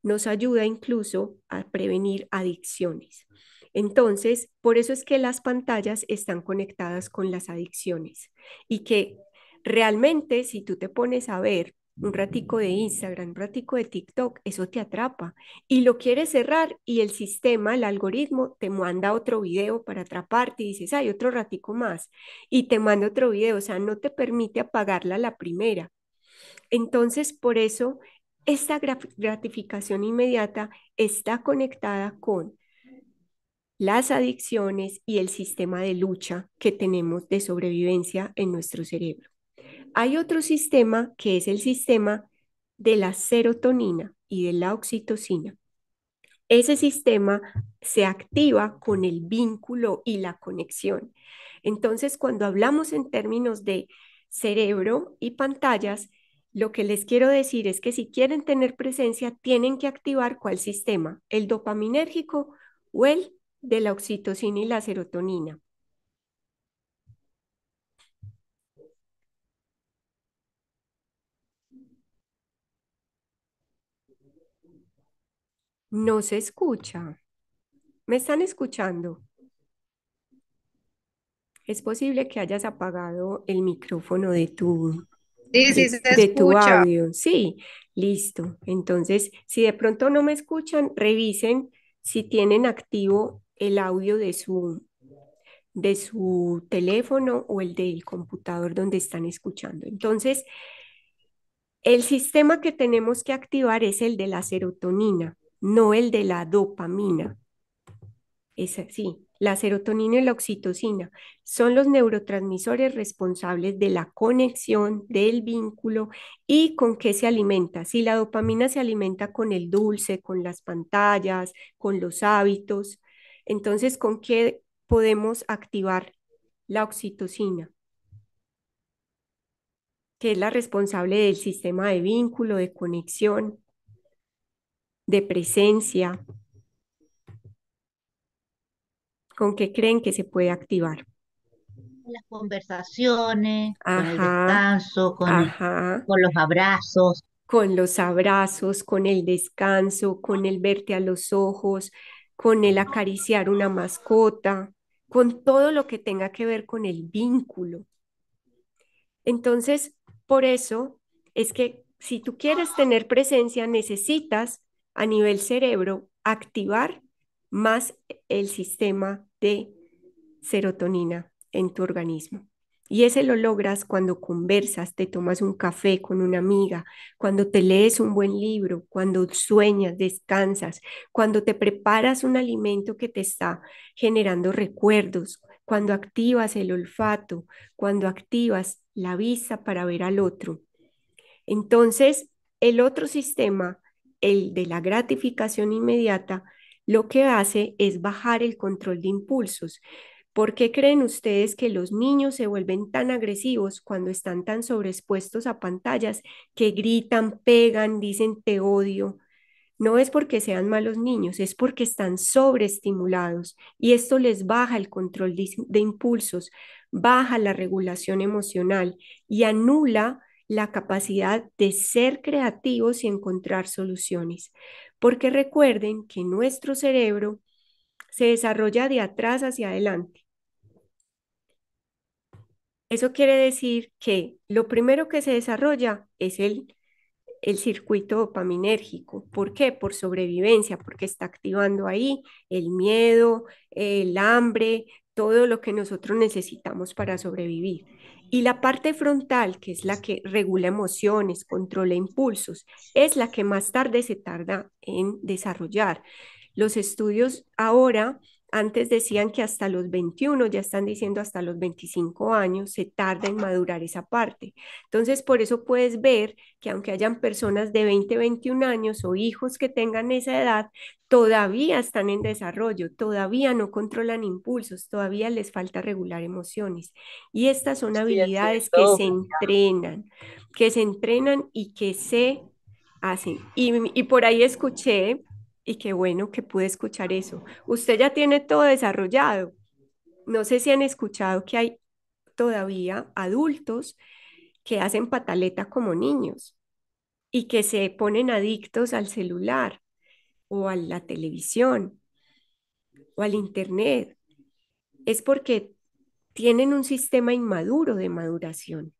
nos ayuda incluso a prevenir adicciones. Entonces, por eso es que las pantallas están conectadas con las adicciones y que realmente si tú te pones a ver un ratico de Instagram, un ratico de TikTok, eso te atrapa y lo quieres cerrar y el sistema, el algoritmo te manda otro video para atraparte y dices, hay otro ratico más y te manda otro video, o sea, no te permite apagarla la primera. Entonces, por eso, esta gratificación inmediata está conectada con las adicciones y el sistema de lucha que tenemos de sobrevivencia en nuestro cerebro. Hay otro sistema que es el sistema de la serotonina y de la oxitocina. Ese sistema se activa con el vínculo y la conexión. Entonces, cuando hablamos en términos de cerebro y pantallas, lo que les quiero decir es que si quieren tener presencia, tienen que activar cuál sistema, el dopaminérgico o el de la oxitocina y la serotonina. No se escucha. ¿Me están escuchando? Es posible que hayas apagado el micrófono de tu, sí, tu audio. Sí, listo. Entonces, si de pronto no me escuchan, revisen si tienen activo el audio de su, de su teléfono o el del computador donde están escuchando. Entonces, el sistema que tenemos que activar es el de la serotonina no el de la dopamina. Es así. La serotonina y la oxitocina son los neurotransmisores responsables de la conexión, del vínculo y con qué se alimenta. Si la dopamina se alimenta con el dulce, con las pantallas, con los hábitos, entonces con qué podemos activar la oxitocina, que es la responsable del sistema de vínculo, de conexión de presencia, con qué creen que se puede activar. Las conversaciones, con el descanso, con los abrazos. Con los abrazos, con el descanso, con el verte a los ojos, con el acariciar una mascota, con todo lo que tenga que ver con el vínculo. Entonces, por eso es que si tú quieres tener presencia, necesitas a nivel cerebro activar más el sistema de serotonina en tu organismo. Y ese lo logras cuando conversas, te tomas un café con una amiga, cuando te lees un buen libro, cuando sueñas, descansas, cuando te preparas un alimento que te está generando recuerdos, cuando activas el olfato, cuando activas la vista para ver al otro. Entonces, el otro sistema el de la gratificación inmediata, lo que hace es bajar el control de impulsos. ¿Por qué creen ustedes que los niños se vuelven tan agresivos cuando están tan sobreexpuestos a pantallas que gritan, pegan, dicen te odio? No es porque sean malos niños, es porque están sobreestimulados y esto les baja el control de, de impulsos, baja la regulación emocional y anula la capacidad de ser creativos y encontrar soluciones, porque recuerden que nuestro cerebro se desarrolla de atrás hacia adelante. Eso quiere decir que lo primero que se desarrolla es el, circuito dopaminérgico. ¿Por qué? Por sobrevivencia, porque está activando ahí el miedo, el hambre, todo lo que nosotros necesitamos para sobrevivir. Y la parte frontal, que es la que regula emociones, controla impulsos, es la que más tarde se tarda en desarrollar. Los estudios ahora antes decían que hasta los 21, ya están diciendo hasta los 25 años, se tarda en madurar esa parte. Entonces, por eso puedes ver que aunque hayan personas de 20, 21 años o hijos que tengan esa edad, todavía están en desarrollo, todavía no controlan impulsos, todavía les falta regular emociones. Y estas son habilidades que se entrenan, que se entrenan y que se hacen. Y, y por ahí escuché y qué bueno que pude escuchar eso. Usted ya tiene todo desarrollado. No sé si han escuchado que hay todavía adultos que hacen pataleta como niños y que se ponen adictos al celular o a la televisión o al internet. Es porque tienen un sistema inmaduro de maduración,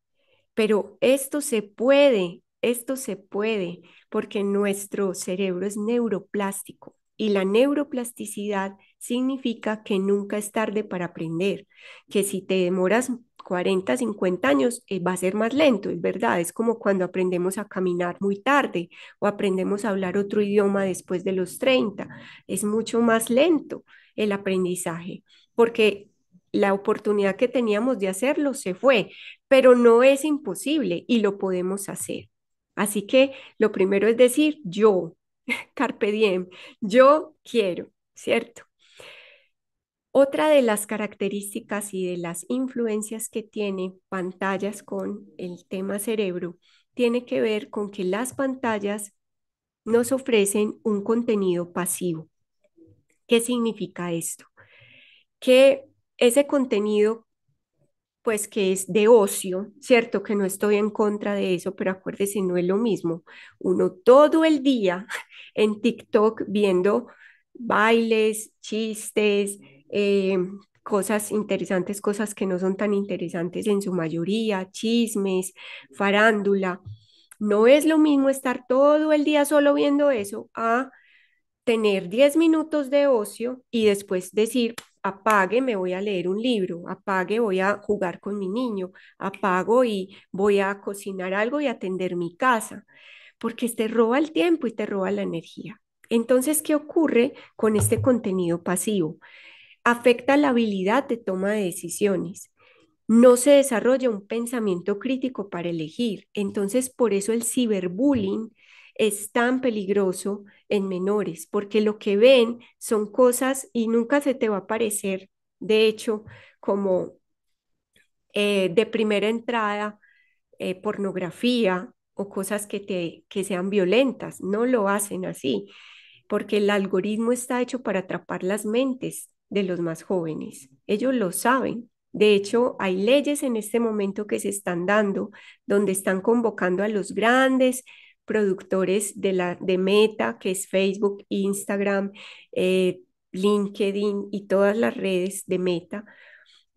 pero esto se puede esto se puede porque nuestro cerebro es neuroplástico y la neuroplasticidad significa que nunca es tarde para aprender, que si te demoras 40, 50 años eh, va a ser más lento, es verdad, es como cuando aprendemos a caminar muy tarde o aprendemos a hablar otro idioma después de los 30, es mucho más lento el aprendizaje porque la oportunidad que teníamos de hacerlo se fue, pero no es imposible y lo podemos hacer. Así que lo primero es decir yo, [laughs] carpe diem, yo quiero, ¿cierto? Otra de las características y de las influencias que tiene pantallas con el tema cerebro tiene que ver con que las pantallas nos ofrecen un contenido pasivo. ¿Qué significa esto? Que ese contenido pues que es de ocio, ¿cierto? Que no estoy en contra de eso, pero acuérdese, no es lo mismo. Uno todo el día [laughs] en TikTok viendo bailes, chistes, eh, cosas interesantes, cosas que no son tan interesantes en su mayoría, chismes, farándula. No es lo mismo estar todo el día solo viendo eso a tener 10 minutos de ocio y después decir, apague, me voy a leer un libro, apague, voy a jugar con mi niño, apago y voy a cocinar algo y atender mi casa, porque te roba el tiempo y te roba la energía. Entonces, ¿qué ocurre con este contenido pasivo? Afecta la habilidad de toma de decisiones. No se desarrolla un pensamiento crítico para elegir. Entonces, por eso el ciberbullying es tan peligroso en menores, porque lo que ven son cosas y nunca se te va a parecer, de hecho, como eh, de primera entrada, eh, pornografía o cosas que, te, que sean violentas. No lo hacen así, porque el algoritmo está hecho para atrapar las mentes de los más jóvenes. Ellos lo saben. De hecho, hay leyes en este momento que se están dando donde están convocando a los grandes, productores de, la, de Meta, que es Facebook, Instagram, eh, LinkedIn y todas las redes de Meta,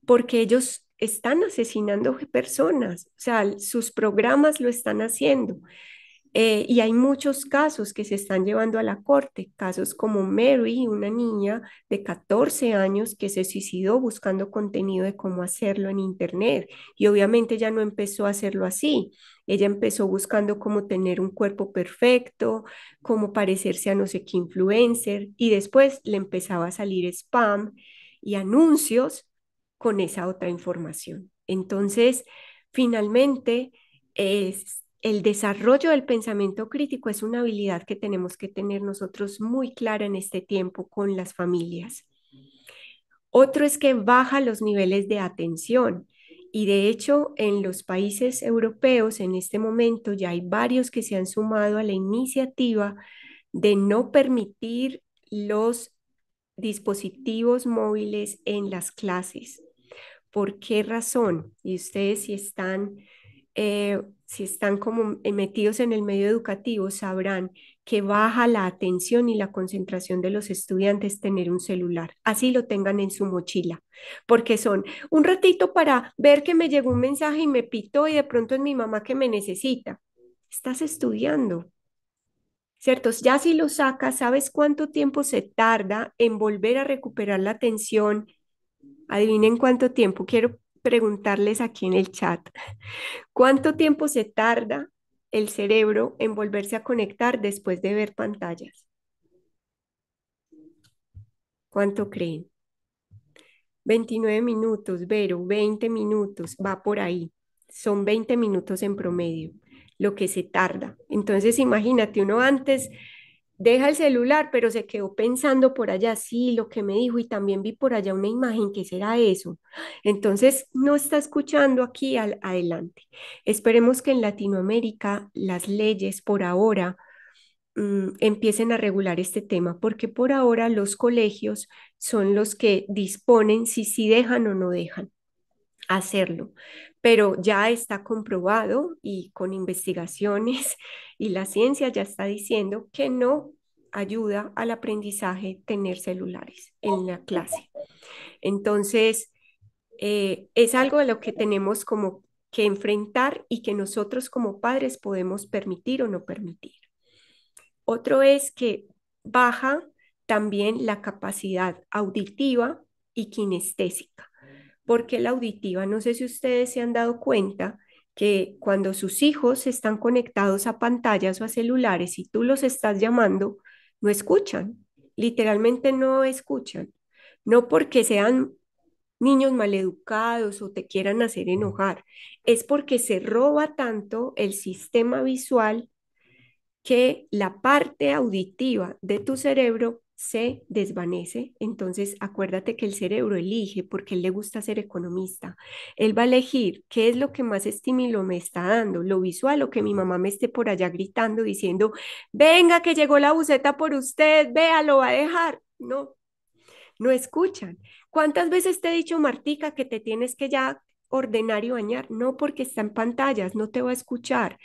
porque ellos están asesinando personas, o sea, sus programas lo están haciendo. Eh, y hay muchos casos que se están llevando a la corte, casos como Mary, una niña de 14 años que se suicidó buscando contenido de cómo hacerlo en Internet. Y obviamente ya no empezó a hacerlo así. Ella empezó buscando cómo tener un cuerpo perfecto, cómo parecerse a no sé qué influencer. Y después le empezaba a salir spam y anuncios con esa otra información. Entonces, finalmente, es el desarrollo del pensamiento crítico es una habilidad que tenemos que tener nosotros muy clara en este tiempo con las familias. Otro es que baja los niveles de atención. Y de hecho, en los países europeos en este momento ya hay varios que se han sumado a la iniciativa de no permitir los dispositivos móviles en las clases. ¿Por qué razón? Y ustedes si están eh, si están como metidos en el medio educativo, sabrán que baja la atención y la concentración de los estudiantes tener un celular, así lo tengan en su mochila, porque son un ratito para ver que me llegó un mensaje y me pitó y de pronto es mi mamá que me necesita. Estás estudiando, ¿cierto? Ya si lo sacas, ¿sabes cuánto tiempo se tarda en volver a recuperar la atención? Adivinen cuánto tiempo, quiero preguntarles aquí en el chat, ¿cuánto tiempo se tarda el cerebro en volverse a conectar después de ver pantallas? ¿Cuánto creen? 29 minutos, Vero, 20 minutos, va por ahí. Son 20 minutos en promedio, lo que se tarda. Entonces, imagínate, uno antes deja el celular, pero se quedó pensando por allá, sí, lo que me dijo y también vi por allá una imagen, que será eso? Entonces, no está escuchando aquí al, adelante. Esperemos que en Latinoamérica las leyes por ahora mm, empiecen a regular este tema, porque por ahora los colegios son los que disponen si sí dejan o no dejan hacerlo. Pero ya está comprobado y con investigaciones [laughs] y la ciencia ya está diciendo que no ayuda al aprendizaje tener celulares en la clase. Entonces, eh, es algo a lo que tenemos como que enfrentar y que nosotros como padres podemos permitir o no permitir. Otro es que baja también la capacidad auditiva y kinestésica porque la auditiva, no sé si ustedes se han dado cuenta que cuando sus hijos están conectados a pantallas o a celulares y tú los estás llamando, no escuchan, literalmente no escuchan, no porque sean niños maleducados o te quieran hacer enojar, es porque se roba tanto el sistema visual que la parte auditiva de tu cerebro se desvanece, entonces acuérdate que el cerebro elige porque él le gusta ser economista. Él va a elegir qué es lo que más estímulo me está dando, lo visual o que mi mamá me esté por allá gritando diciendo, venga que llegó la buceta por usted, vea, lo va a dejar. No, no escuchan. ¿Cuántas veces te he dicho, Martica, que te tienes que ya ordenar y bañar? No, porque está en pantallas, no te va a escuchar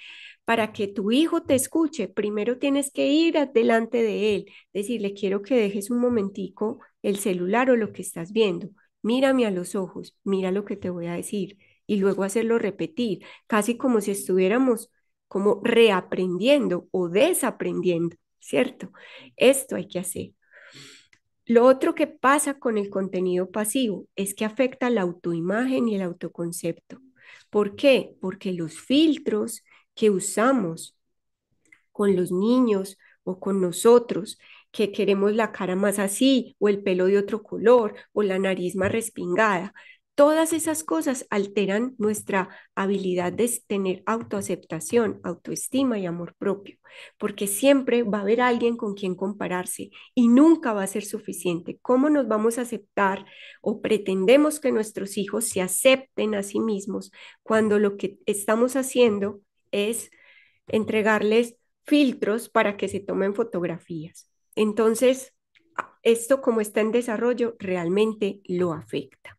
para que tu hijo te escuche, primero tienes que ir delante de él, decirle, quiero que dejes un momentico el celular o lo que estás viendo, mírame a los ojos, mira lo que te voy a decir y luego hacerlo repetir, casi como si estuviéramos como reaprendiendo o desaprendiendo, ¿cierto? Esto hay que hacer. Lo otro que pasa con el contenido pasivo es que afecta la autoimagen y el autoconcepto. ¿Por qué? Porque los filtros que usamos con los niños o con nosotros, que queremos la cara más así o el pelo de otro color o la nariz más respingada. Todas esas cosas alteran nuestra habilidad de tener autoaceptación, autoestima y amor propio, porque siempre va a haber alguien con quien compararse y nunca va a ser suficiente. ¿Cómo nos vamos a aceptar o pretendemos que nuestros hijos se acepten a sí mismos cuando lo que estamos haciendo es entregarles filtros para que se tomen fotografías. Entonces, esto como está en desarrollo realmente lo afecta.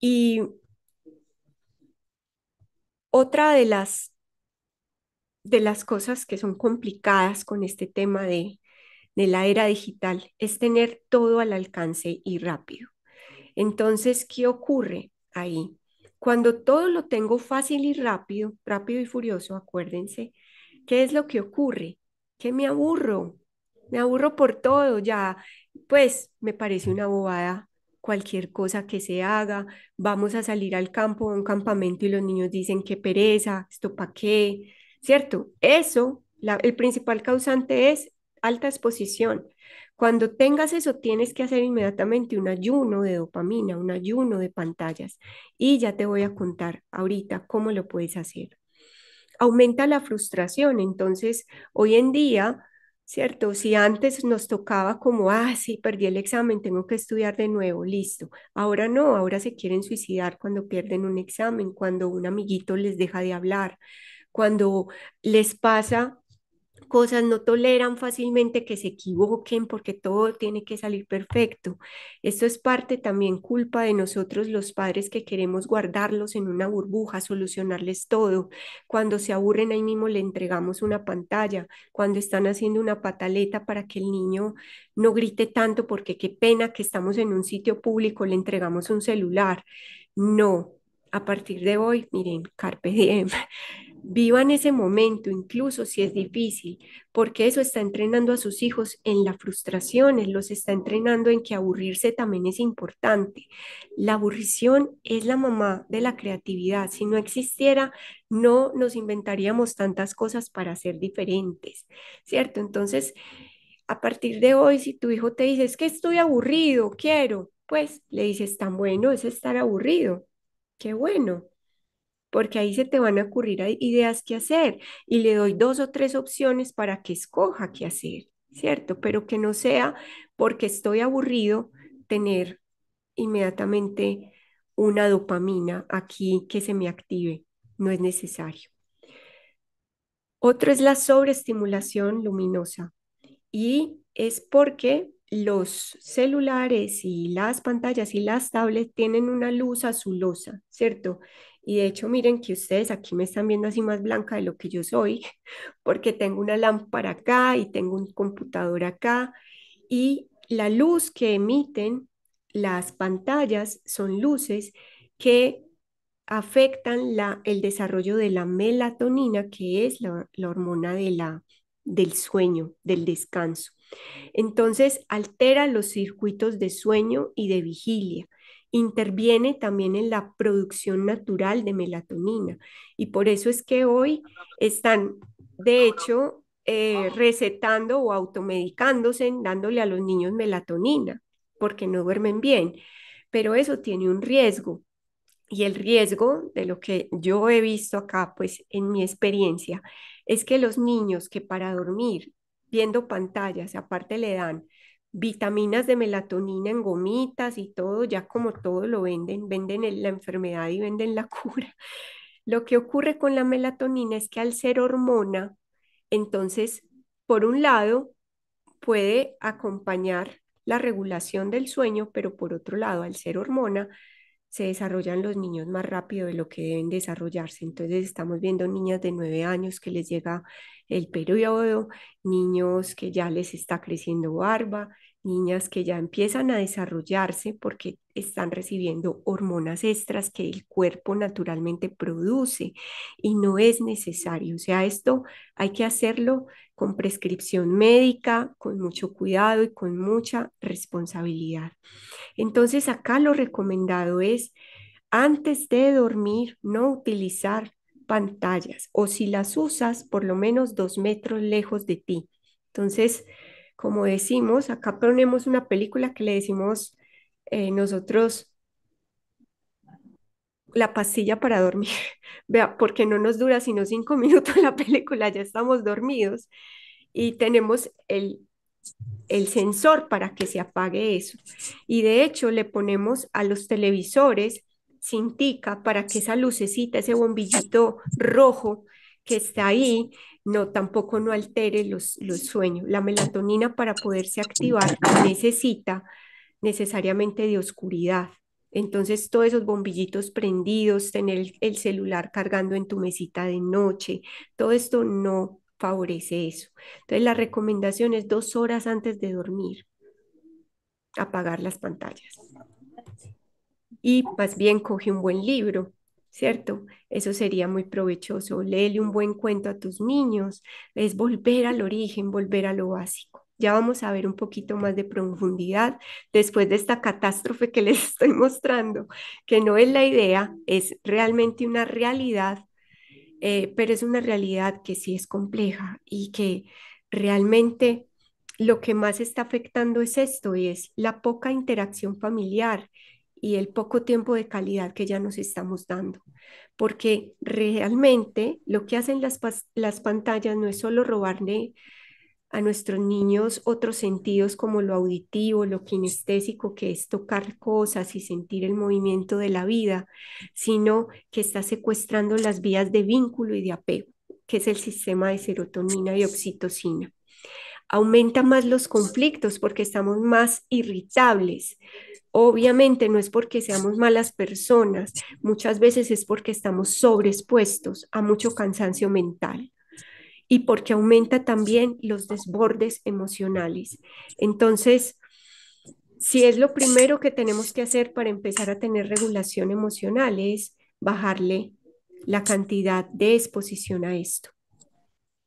Y otra de las, de las cosas que son complicadas con este tema de, de la era digital es tener todo al alcance y rápido. Entonces, ¿qué ocurre ahí? Cuando todo lo tengo fácil y rápido, rápido y furioso, acuérdense, ¿qué es lo que ocurre? Que me aburro, me aburro por todo, ya, pues me parece una bobada cualquier cosa que se haga, vamos a salir al campo, a un campamento y los niños dicen qué pereza, esto para qué, ¿cierto? Eso, el principal causante es alta exposición. Cuando tengas eso, tienes que hacer inmediatamente un ayuno de dopamina, un ayuno de pantallas. Y ya te voy a contar ahorita cómo lo puedes hacer. Aumenta la frustración. Entonces, hoy en día, ¿cierto? Si antes nos tocaba como, ah, sí, perdí el examen, tengo que estudiar de nuevo, listo. Ahora no, ahora se quieren suicidar cuando pierden un examen, cuando un amiguito les deja de hablar, cuando les pasa cosas, no toleran fácilmente que se equivoquen porque todo tiene que salir perfecto. Esto es parte también culpa de nosotros los padres que queremos guardarlos en una burbuja, solucionarles todo. Cuando se aburren ahí mismo le entregamos una pantalla, cuando están haciendo una pataleta para que el niño no grite tanto porque qué pena que estamos en un sitio público, le entregamos un celular. No, a partir de hoy, miren, carpe diem, Viva en ese momento, incluso si es difícil, porque eso está entrenando a sus hijos en la frustración, los está entrenando en que aburrirse también es importante. La aburrición es la mamá de la creatividad. Si no existiera, no nos inventaríamos tantas cosas para ser diferentes, ¿cierto? Entonces, a partir de hoy, si tu hijo te dice, es que estoy aburrido, quiero, pues le dices, tan bueno es estar aburrido. Qué bueno, porque ahí se te van a ocurrir ideas que hacer y le doy dos o tres opciones para que escoja qué hacer, ¿cierto? Pero que no sea porque estoy aburrido tener inmediatamente una dopamina aquí que se me active, no es necesario. Otro es la sobreestimulación luminosa y es porque los celulares y las pantallas y las tablets tienen una luz azulosa, ¿cierto? Y de hecho, miren que ustedes aquí me están viendo así más blanca de lo que yo soy, [laughs] porque tengo una lámpara acá y tengo un computador acá. Y la luz que emiten las pantallas son luces que afectan el desarrollo de la melatonina, que es la, hormona del sueño, del descanso. Entonces, altera los circuitos de sueño y de vigilia interviene también en la producción natural de melatonina. Y por eso es que hoy están, de hecho, eh, recetando o automedicándose, dándole a los niños melatonina, porque no duermen bien. Pero eso tiene un riesgo. Y el riesgo de lo que yo he visto acá, pues en mi experiencia, es que los niños que para dormir viendo pantallas, aparte le dan vitaminas de melatonina en gomitas y todo, ya como todo lo venden, venden la enfermedad y venden la [laughs] cura. Lo que ocurre con la melatonina es que al ser hormona, entonces, por un lado, puede acompañar la regulación del sueño, pero por otro lado, al ser hormona, se desarrollan los niños más rápido de lo que deben desarrollarse. Entonces estamos viendo niñas de nueve años que les llega el periodo, niños que ya les está creciendo barba, niñas que ya empiezan a desarrollarse porque están recibiendo hormonas extras que el cuerpo naturalmente produce y no es necesario. O sea, esto hay que hacerlo con prescripción médica, con mucho cuidado y con mucha responsabilidad. Entonces acá lo recomendado es antes de dormir no utilizar pantallas o si las usas por lo menos dos metros lejos de ti. Entonces, como decimos, acá ponemos una película que le decimos eh, nosotros la pastilla para dormir. [laughs] Vea, porque no nos dura sino cinco [laughs] minutos la película, ya estamos dormidos y tenemos el, el sensor para que se apague eso. Y de hecho le ponemos a los televisores cintica para que esa lucecita, ese bombillito rojo que está ahí, no tampoco no altere los, los sueños. La melatonina para poderse activar necesita necesariamente de oscuridad. Entonces, todos esos bombillitos prendidos, tener el celular cargando en tu mesita de noche, todo esto no favorece eso. Entonces, la recomendación es dos horas antes de dormir, apagar las pantallas. Y más bien coge un buen libro, ¿cierto? Eso sería muy provechoso. Léele un buen cuento a tus niños, es volver al origen, volver a lo básico. Ya vamos a ver un poquito más de profundidad después de esta catástrofe que [laughs] les estoy mostrando, que no es la idea, es realmente una realidad, eh, pero es una realidad que sí es compleja y que realmente lo que más está afectando es esto, y es la poca interacción familiar y el poco tiempo de calidad que ya nos estamos dando. Porque realmente lo que hacen las, las pantallas no es solo robarle a nuestros niños otros sentidos como lo auditivo, lo kinestésico, que es tocar cosas y sentir el movimiento de la vida, sino que está secuestrando las vías de vínculo y de apego, que es el sistema de serotonina y oxitocina. Aumenta más los conflictos porque estamos más irritables. Obviamente no es porque seamos malas personas, muchas veces es porque estamos sobreexpuestos a mucho cansancio mental y porque aumenta también los desbordes emocionales. Entonces, si es lo primero que tenemos que hacer para empezar a tener regulación emocional es bajarle la cantidad de exposición a esto.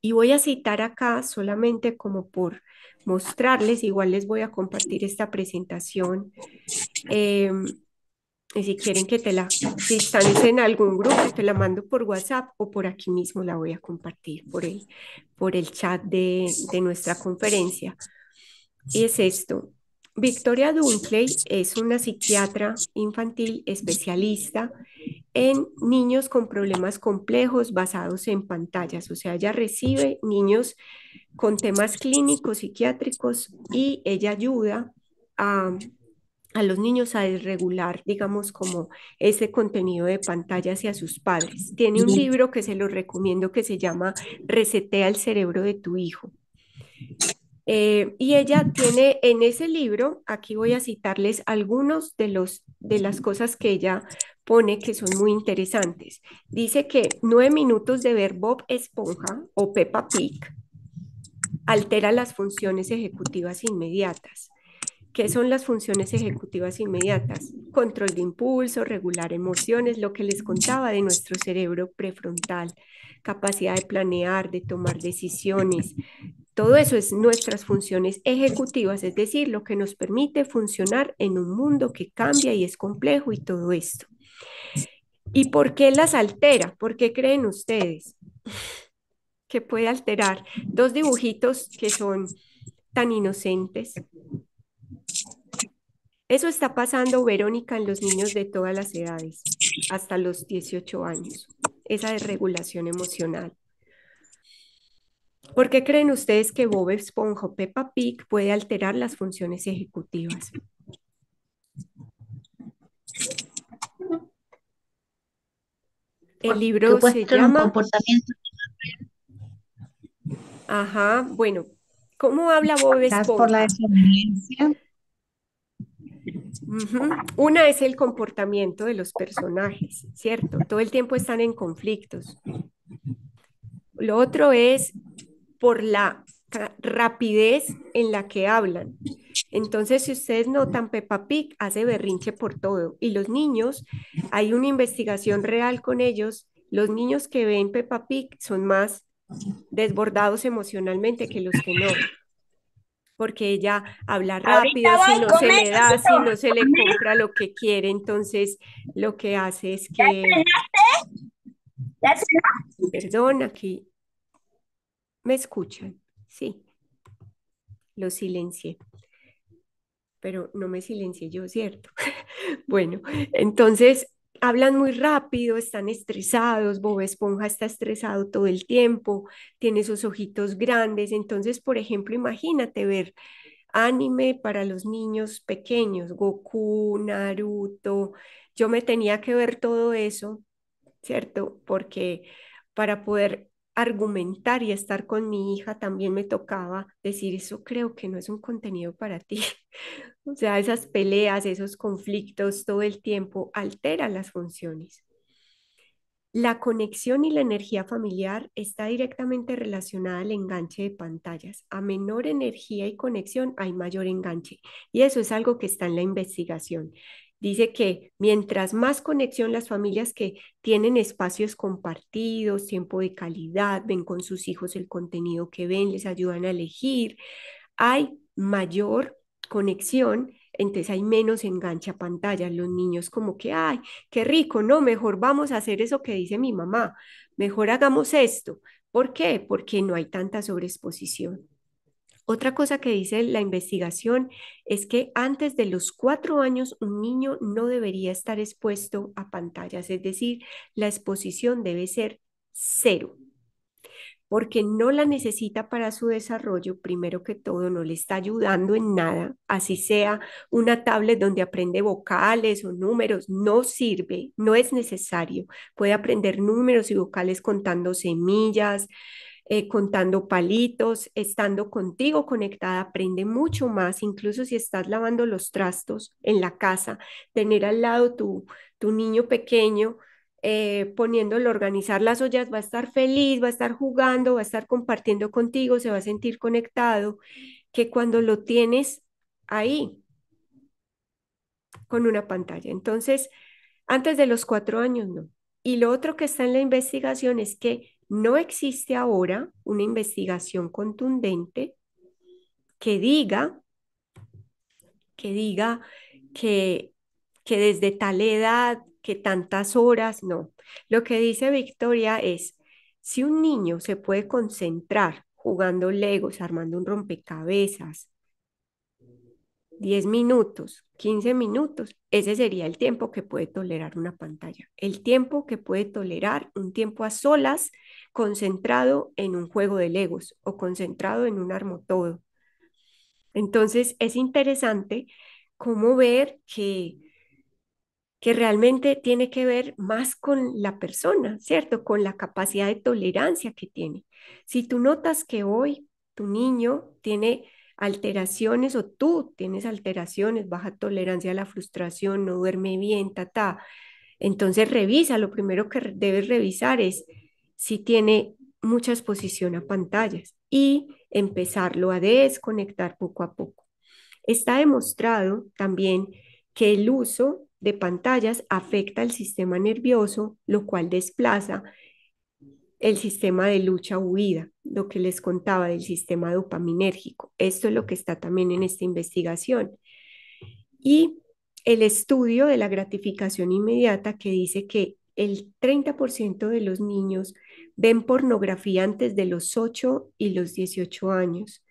Y voy a citar acá solamente como por mostrarles, igual les voy a compartir esta presentación. Em, y si quieren que te la, si están en algún grupo, te la mando por WhatsApp o por aquí mismo la voy a compartir por el, por el chat de, de nuestra conferencia. Y es esto. Victoria Dunkley es una psiquiatra infantil especialista en niños con problemas complejos basados en pantallas. O sea, ella recibe niños con temas clínicos, psiquiátricos y ella ayuda a a los niños a desregular, digamos, como ese contenido de pantalla hacia sus padres. Tiene un libro que se lo recomiendo que se llama Resetea el cerebro de tu hijo. Eh, y ella tiene en ese libro, aquí voy a citarles algunos de, los, de las cosas que ella pone que son muy interesantes. Dice que nueve minutos de ver Bob Esponja o Peppa Pig altera las funciones ejecutivas inmediatas. ¿Qué son las funciones ejecutivas inmediatas? Control de impulso, regular emociones, lo que les contaba de nuestro cerebro prefrontal, capacidad de planear, de tomar decisiones. Todo eso es nuestras funciones ejecutivas, es decir, lo que nos permite funcionar en un mundo que cambia y es complejo y todo esto. ¿Y por qué las altera? ¿Por qué creen ustedes que puede alterar dos dibujitos que son tan inocentes? Eso está pasando, Verónica, en los niños de todas las edades, hasta los 18 años, esa desregulación emocional. ¿Por qué creen ustedes que Bob Esponja o Peppa Pig puede alterar las funciones ejecutivas? El libro se llama... Comportamiento. Ajá, bueno, ¿cómo habla Bob Esponja? Por la desobediencia una es el comportamiento de los personajes, ¿cierto? Todo el tiempo están en conflictos. Lo otro es por la rapidez en la que hablan. Entonces, si ustedes notan, Peppa Pig hace berrinche por todo. Y los niños, hay una investigación real con ellos. Los niños que ven Peppa Pig son más desbordados emocionalmente que los que no porque ella habla rápido, si no se le da, si no se le compra lo que quiere, entonces lo que hace es que... Perdón, aquí me escuchan, sí, lo silencié pero no me silencié yo, ¿cierto? [laughs] bueno, entonces hablan muy rápido, están estresados, Bob Esponja está estresado todo el tiempo, tiene sus ojitos grandes. Entonces, por ejemplo, imagínate ver anime para los niños pequeños, Goku, Naruto. Yo me tenía que ver todo eso, ¿cierto? Porque para poder argumentar y estar con mi hija, también me tocaba decir, eso creo que no es un contenido para ti. [laughs] o sea, esas peleas, esos conflictos todo el tiempo alteran las funciones. La conexión y la energía familiar está directamente relacionada al enganche de pantallas. A menor energía y conexión hay mayor enganche. Y eso es algo que está en la investigación dice que mientras más conexión las familias que tienen espacios compartidos, tiempo de calidad, ven con sus hijos el contenido que ven, les ayudan a elegir, hay mayor conexión entonces hay menos engancha pantalla. Los niños como que, ay, qué rico, no, mejor vamos a hacer eso que dice mi mamá, mejor hagamos esto. ¿Por qué? Porque no hay tanta sobreexposición. Otra cosa que dice la investigación es que antes de los cuatro años un niño no debería estar expuesto a pantallas, es decir, la exposición debe ser cero, porque no la necesita para su desarrollo, primero que todo, no le está ayudando en nada, así sea una tablet donde aprende vocales o números, no sirve, no es necesario, puede aprender números y vocales contando semillas, eh, contando palitos, estando contigo conectada, aprende mucho más, incluso si estás lavando los trastos en la casa, tener al lado tu, tu niño pequeño. Eh, poniéndolo a organizar las ollas, va a estar feliz, va a estar jugando, va a estar compartiendo contigo, se va a sentir conectado, que cuando lo tienes ahí, con una pantalla. Entonces, antes de los cuatro años, no. Y lo otro que está en la investigación es que no existe ahora una investigación contundente que diga que diga que, desde tal edad, que tantas horas, no. Lo que dice Victoria es, si un niño se puede concentrar jugando legos, armando un rompecabezas, 10 minutos, 15 minutos, ese sería el tiempo que puede tolerar una pantalla, el tiempo que puede tolerar un tiempo a solas concentrado en un juego de legos o concentrado en un armotodo. Entonces es interesante cómo ver que, que realmente tiene que ver más con la persona, ¿cierto? Con la capacidad de tolerancia que tiene. Si tú notas que hoy tu niño tiene alteraciones o tú tienes alteraciones, baja tolerancia a la frustración, no duerme bien, ta, Entonces revisa, lo primero que debes revisar es si tiene mucha exposición a pantallas y empezarlo a desconectar poco a poco. Está demostrado también que el uso de pantallas afecta al sistema nervioso, lo cual desplaza el sistema de lucha-huida, lo que les contaba del sistema dopaminérgico. Esto es lo que está también en esta investigación. Y el estudio de la gratificación inmediata que dice que el 30% de los niños ven pornografía antes de los 8 y los 18 años.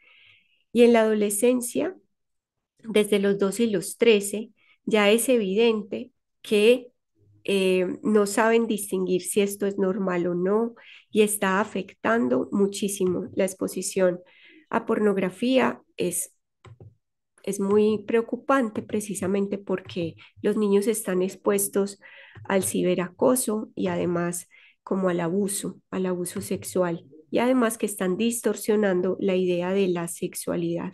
Y en la adolescencia, desde los 12 y los 13, ya es evidente que eh, no saben distinguir si esto es normal o no y está afectando muchísimo la exposición a pornografía. Es, es muy preocupante precisamente porque los niños están expuestos al ciberacoso y además como al abuso, al abuso sexual, y además que están distorsionando la idea de la sexualidad,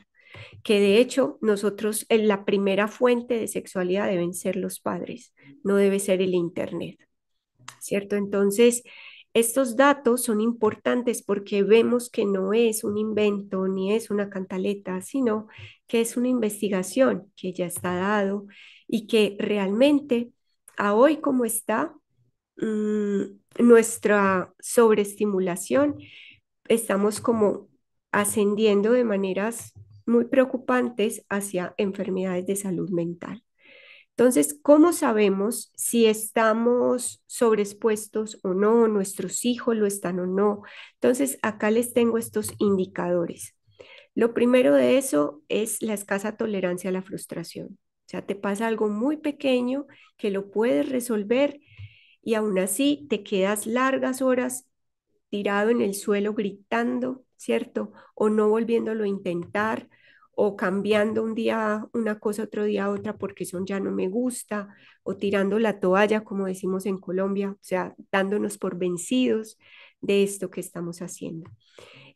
que de hecho nosotros, eh, la primera fuente de sexualidad deben ser los padres, no debe ser el Internet, ¿cierto? Entonces, estos datos son importantes porque vemos que no es un invento ni es una cantaleta, sino que es una investigación que ya está dado y que realmente a hoy como está, mm, nuestra sobreestimulación, estamos como ascendiendo de maneras muy preocupantes hacia enfermedades de salud mental. Entonces, ¿cómo sabemos si estamos sobreexpuestos o no? ¿Nuestros hijos lo están o no? Entonces, acá les tengo estos indicadores. Lo primero de eso es la escasa tolerancia a la frustración. O sea, te pasa algo muy pequeño que lo puedes resolver y aún así te quedas largas horas tirado en el suelo gritando, ¿cierto? O no volviéndolo a intentar, o cambiando un día una cosa, otro día otra, porque son ya no me gusta, o tirando la toalla, como decimos en Colombia, o sea, dándonos por vencidos de esto que estamos haciendo.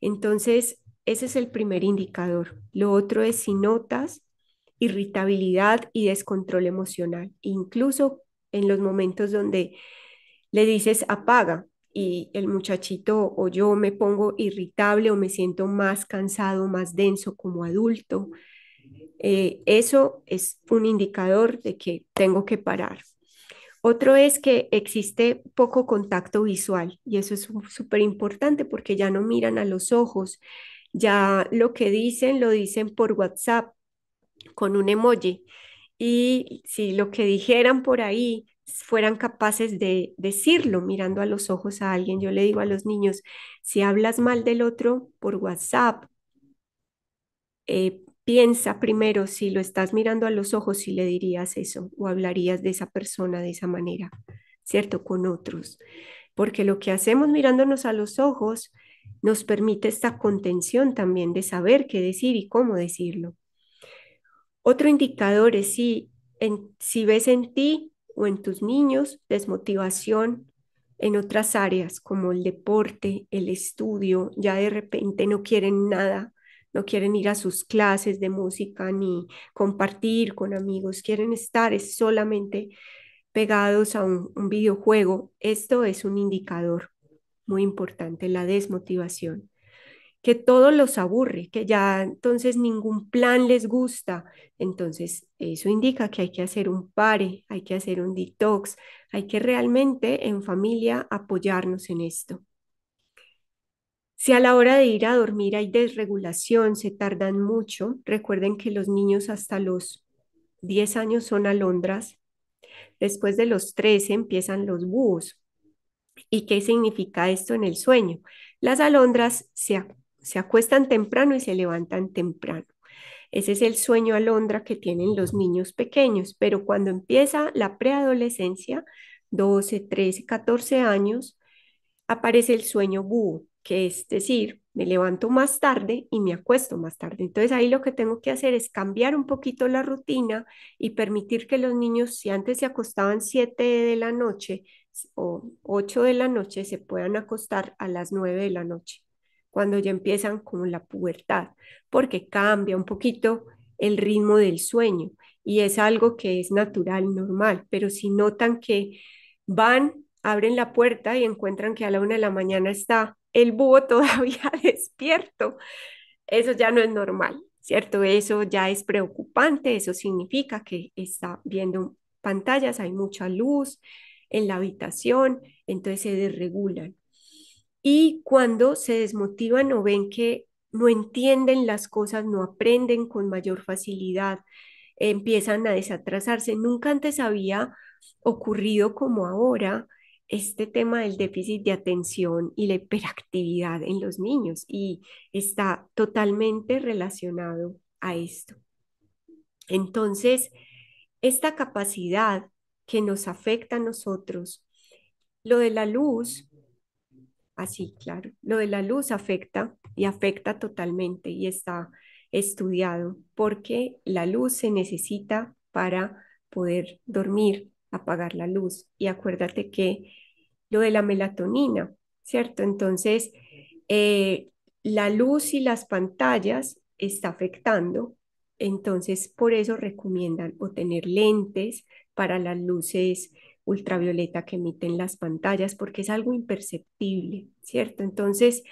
Entonces, ese es el primer indicador. Lo otro es si notas irritabilidad y descontrol emocional, incluso en los momentos donde le dices apaga y el muchachito o yo me pongo irritable o me siento más cansado, más denso como adulto. Eh, eso es un indicador de que tengo que parar. Otro es que existe poco contacto visual y eso es súper importante porque ya no miran a los ojos, ya lo que dicen lo dicen por WhatsApp con un emoji y si lo que dijeran por ahí fueran capaces de decirlo mirando a los ojos a alguien. Yo le digo a los niños, si hablas mal del otro por WhatsApp, eh, piensa primero si lo estás mirando a los ojos, si le dirías eso o hablarías de esa persona de esa manera, ¿cierto? Con otros. Porque lo que hacemos mirándonos a los ojos nos permite esta contención también de saber qué decir y cómo decirlo. Otro indicador es si, en, ves en ti o en tus niños desmotivación en otras áreas como el deporte, el estudio, ya de repente no quieren nada, no quieren ir a sus clases de música ni compartir con amigos, quieren estar solamente pegados a un videojuego. Esto es un indicador muy importante, la desmotivación que todo los aburre, que ya entonces ningún plan les gusta. Entonces, eso indica que hay que hacer un pare, hay que hacer un detox, hay que realmente en familia apoyarnos en esto. Si a la hora de ir a dormir hay desregulación, se tardan mucho, recuerden que los niños hasta los 10 años son alondras, después de los 13 empiezan los búhos. ¿Y qué significa esto en el sueño? Las alondras se, se acuestan temprano y se levantan temprano. Ese es el sueño alondra que tienen los niños pequeños, pero cuando empieza la preadolescencia, 12, 13, 14 años, aparece el sueño búho, que es decir, me levanto más tarde y me acuesto más tarde. Entonces ahí lo que tengo que hacer es cambiar un poquito la rutina y permitir que los niños, si antes se acostaban 7 de la noche o 8 de la noche, se puedan acostar a las 9 de la noche cuando ya empiezan con la pubertad, porque cambia un poquito el ritmo del sueño y es algo que es natural, normal, pero si notan que van, abren la puerta y encuentran que a la una de la mañana está el búho [laughs] todavía despierto, eso ya no es normal, ¿cierto? Eso ya es preocupante, eso significa que está viendo pantallas, hay mucha luz en la habitación, entonces se desregulan. Y cuando se desmotivan o ven que no entienden las cosas, no aprenden con mayor facilidad, empiezan a desatrasarse. Nunca antes había ocurrido como ahora este tema del déficit de atención y la hiperactividad en los niños y está totalmente relacionado a esto. Entonces, esta capacidad que nos afecta a nosotros, lo de la luz Así, claro. Lo de la luz afecta y afecta totalmente y está estudiado porque la luz se necesita para poder dormir, apagar la luz. Y acuérdate que lo de la melatonina, ¿cierto? Entonces, eh, la luz y las pantallas está afectando. Entonces, por eso recomiendan o tener lentes para las luces ultravioleta que emiten las pantallas, porque es algo imperceptible, ¿cierto? Entonces,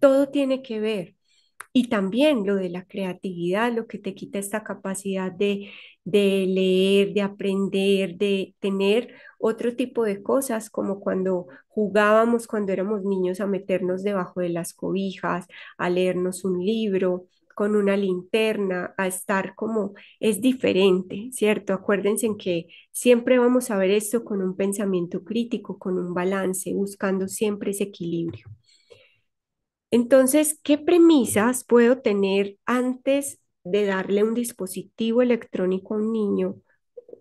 todo tiene que ver. Y también lo de la creatividad, lo que te quita esta capacidad de, de leer, de aprender, de tener otro tipo de cosas, como cuando jugábamos cuando éramos niños a meternos debajo de las cobijas, a leernos un libro, con una linterna, a estar como es diferente, ¿cierto? Acuérdense en que siempre vamos a ver esto con un pensamiento crítico, con un balance, buscando siempre ese equilibrio. Entonces, ¿qué premisas puedo tener antes de darle un dispositivo electrónico a un niño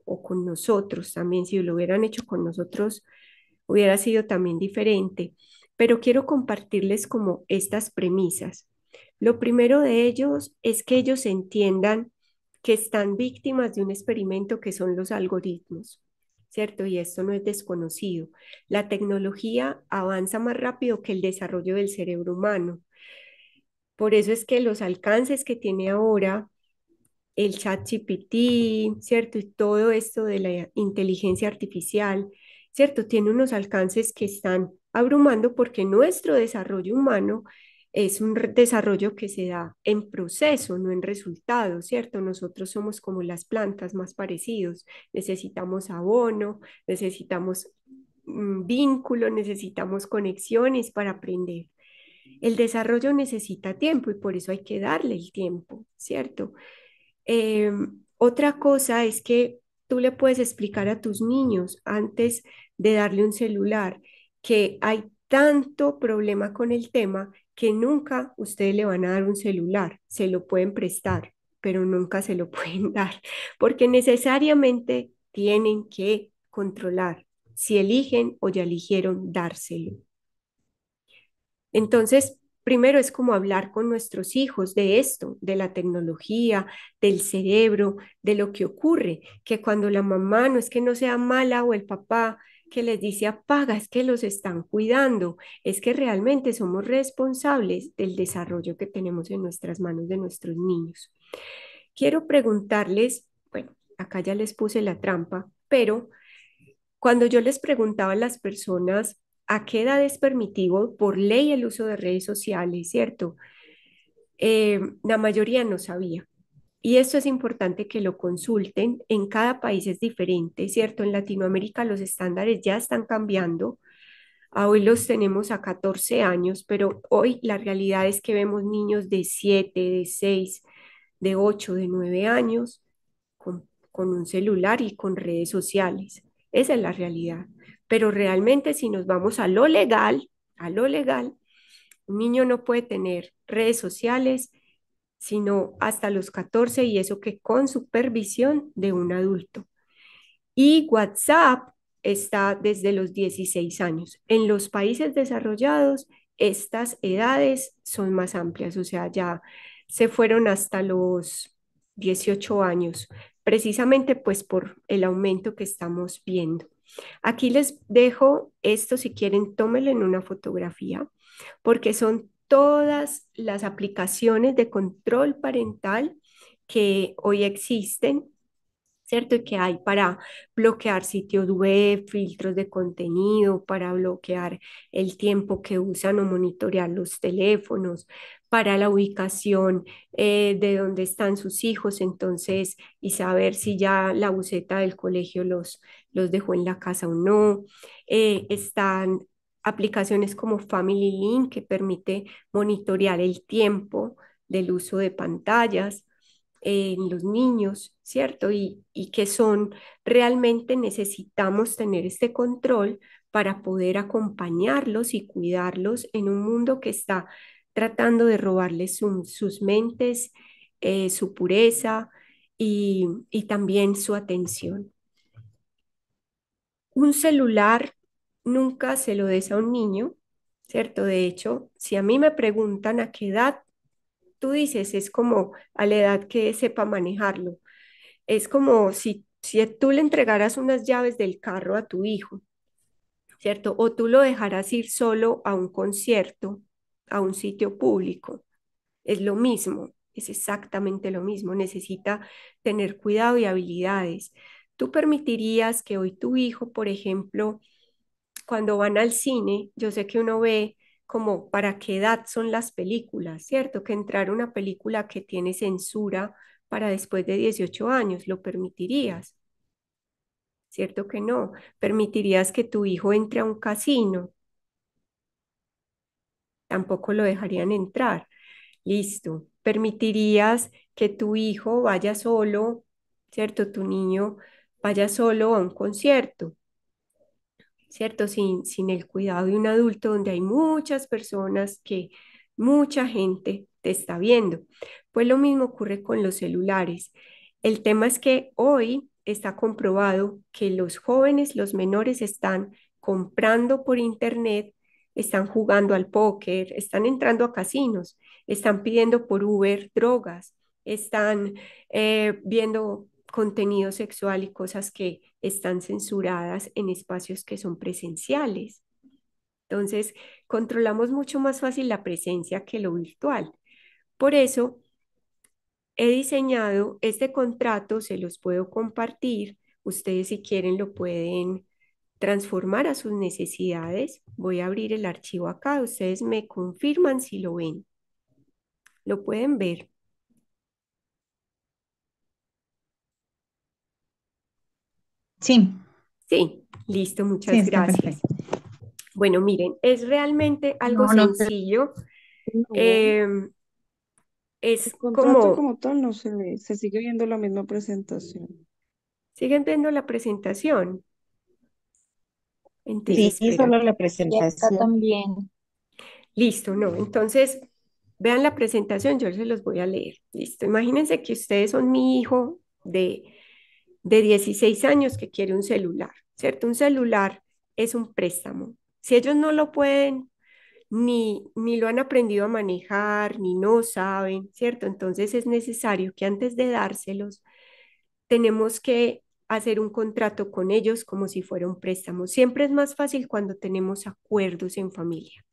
o con nosotros también? Si lo hubieran hecho con nosotros, hubiera sido también diferente. Pero quiero compartirles como estas premisas. Lo primero de ellos es que ellos entiendan que están víctimas de un experimento que son los algoritmos, ¿cierto? Y esto no es desconocido. La tecnología avanza más rápido que el desarrollo del cerebro humano. Por eso es que los alcances que tiene ahora el chat GPT, ¿cierto? Y todo esto de la inteligencia artificial, ¿cierto? Tiene unos alcances que están abrumando porque nuestro desarrollo humano es un desarrollo que se da en proceso, no en resultado, ¿cierto? Nosotros somos como las plantas más parecidos, necesitamos abono, necesitamos mm, vínculo, necesitamos conexiones para aprender. El desarrollo necesita tiempo y por eso hay que darle el tiempo, ¿cierto? Em, otra cosa es que tú le puedes explicar a tus niños antes de darle un celular que hay tanto problema con el tema que nunca ustedes le van a dar un celular, se lo pueden prestar, pero nunca se lo [laughs] pueden dar, porque necesariamente tienen que controlar si eligen o ya eligieron dárselo. Entonces, primero es como hablar con nuestros hijos de esto, de la tecnología, del cerebro, de lo que ocurre, que cuando la mamá no es que no sea mala o el papá, que les dice apaga, es que los están cuidando, es que realmente somos responsables del desarrollo que tenemos en nuestras manos de nuestros niños. Quiero preguntarles, bueno, acá ya les puse la trampa, pero cuando yo les preguntaba a las personas a qué edad es permitido por ley el uso de redes sociales, ¿cierto? Eh, la mayoría no sabía. Y esto es importante que lo consulten. En cada país es diferente, ¿cierto? En Latinoamérica los estándares ya están cambiando. Hoy los tenemos a 14 años, pero hoy la realidad es que vemos niños de 7, de 6, de 8, de 9 años con, un celular y con redes sociales. Esa es la realidad. Pero realmente si nos vamos a lo legal, a lo legal, un niño no puede tener redes sociales, sino hasta los 14 y eso que con supervisión de un adulto. Y WhatsApp está desde los 16 años. En los países desarrollados, estas edades son más amplias, o sea, ya se fueron hasta los 18 años, precisamente pues por el aumento que estamos viendo. Aquí les dejo esto, si quieren, tómenlo en una fotografía, porque son todas las aplicaciones de control parental que hoy existen, ¿cierto? Y que hay para bloquear sitios web, filtros de contenido, para bloquear el tiempo que usan o monitorear los teléfonos, para la ubicación eh, de dónde están sus hijos, entonces, y saber si ya la buceta del colegio los, los dejó en la casa o no. Eh, están aplicaciones como Family Link que permite monitorear el tiempo del uso de pantallas eh, en los niños, ¿cierto? Y, que son realmente necesitamos tener este control para poder acompañarlos y cuidarlos en un mundo que está tratando de robarles sus mentes, eh, su pureza y, y también su atención. Un celular nunca se lo des a un niño, ¿cierto? De hecho, si a mí me preguntan a qué edad, tú dices, es como a la edad que sepa manejarlo. Es como si, si tú le entregaras unas llaves del carro a tu hijo, ¿cierto? O tú lo dejarás ir solo a un concierto, a un sitio público. Es lo mismo, es exactamente lo mismo. Necesita tener cuidado y habilidades. ¿Tú permitirías que hoy tu hijo, por ejemplo, cuando van al cine, yo sé que uno ve como para qué edad son las películas, ¿cierto? Que entrar una película que tiene censura para después de 18 años, ¿lo permitirías? ¿Cierto que no? ¿Permitirías que tu hijo entre a un casino? Tampoco lo dejarían entrar. Listo. ¿Permitirías que tu hijo vaya solo, ¿cierto? Tu niño vaya solo a un concierto? ¿cierto? Sin, sin el cuidado de un adulto donde hay muchas personas que mucha gente te está viendo. Pues lo mismo ocurre con los celulares. El tema es que hoy está comprobado que los jóvenes, los menores están comprando por internet, están jugando al póker, están entrando a casinos, están pidiendo por Uber drogas, están eh, viendo contenido sexual y cosas que están censuradas en espacios que son presenciales. Entonces, controlamos mucho más fácil la presencia que lo virtual. Por eso, he diseñado este contrato, se los puedo compartir. Ustedes si quieren lo pueden transformar a sus necesidades. Voy a abrir el archivo acá. Ustedes me confirman si lo ven. Lo pueden ver. Sí. Sí, listo, muchas gracias. Bueno, miren, es realmente algo sencillo. Em, es como... como todo? no se se sigue viendo la misma presentación. ¿Siguen viendo la presentación? sí, sí, solo la presentación. también. Listo, no. Entonces, vean la presentación, yo se los voy a leer. Listo. Imagínense que ustedes son mi hijo de de 16 años que quiere un celular, ¿cierto? Un celular es un préstamo. Si ellos no lo pueden, ni, ni lo han aprendido a manejar, ni no saben, ¿cierto? Entonces es necesario que antes de dárselos, tenemos que hacer un contrato con ellos como si fuera un préstamo. Siempre es más fácil cuando tenemos acuerdos en familia.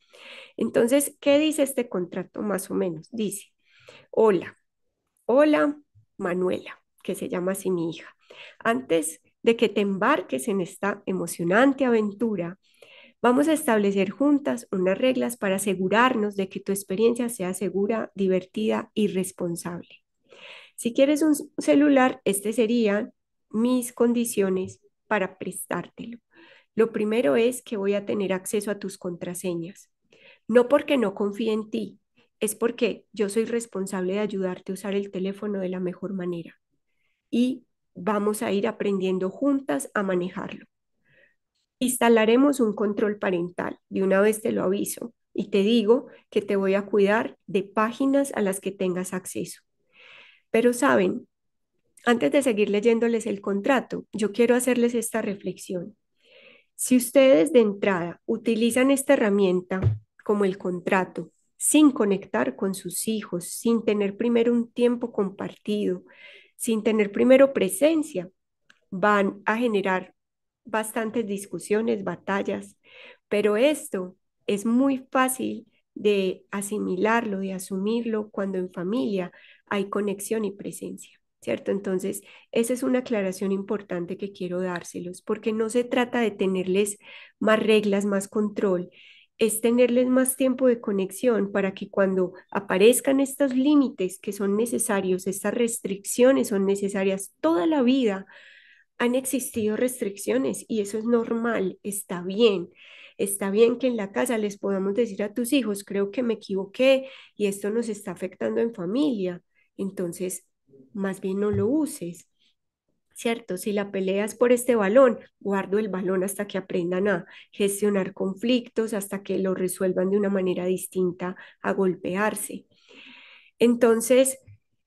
Entonces, ¿qué dice este contrato más o menos? Dice, hola, hola Manuela que se llama así mi hija. Antes de que te embarques en esta emocionante aventura, vamos a establecer juntas unas reglas para asegurarnos de que tu experiencia sea segura, divertida y responsable. Si quieres un celular, estas serían mis condiciones para prestártelo. Lo primero es que voy a tener acceso a tus contraseñas. No porque no confíe en ti, es porque yo soy responsable de ayudarte a usar el teléfono de la mejor manera y vamos a ir aprendiendo juntas a manejarlo. Instalaremos un control parental, de una vez te lo aviso, y te digo que te voy a cuidar de páginas a las que tengas acceso. Pero saben, antes de seguir leyéndoles el contrato, yo quiero hacerles esta reflexión. Si ustedes de entrada utilizan esta herramienta como el contrato, sin conectar con sus hijos, sin tener primero un tiempo compartido, sin tener primero presencia, van a generar bastantes discusiones, batallas, pero esto es muy fácil de asimilarlo, de asumirlo cuando en familia hay conexión y presencia, ¿cierto? Entonces, esa es una aclaración importante que quiero dárselos, porque no se trata de tenerles más reglas, más control, es tenerles más tiempo de conexión para que cuando aparezcan estos límites que son necesarios, estas restricciones son necesarias toda la vida. Han existido restricciones y eso es normal, está bien. Está bien que en la casa les podamos decir a tus hijos, creo que me equivoqué y esto nos está afectando en familia. Entonces, más bien no lo uses. ¿cierto? Si la pelea es por este balón, guardo el balón hasta que aprendan a gestionar conflictos, hasta que lo resuelvan de una manera distinta a golpearse. Entonces,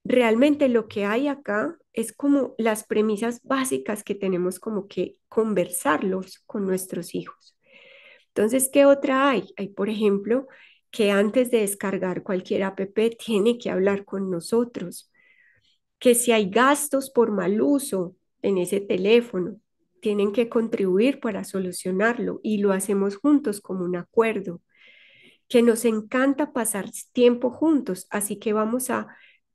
realmente lo que hay acá es como las premisas básicas que tenemos como que conversarlos con nuestros hijos. Entonces, ¿qué otra hay? Hay, por ejemplo, que antes de descargar cualquier app tiene que hablar con nosotros, que si hay gastos por mal uso, en ese teléfono. Tienen que contribuir para solucionarlo y lo hacemos juntos como un acuerdo. Que nos encanta pasar tiempo juntos, así que vamos a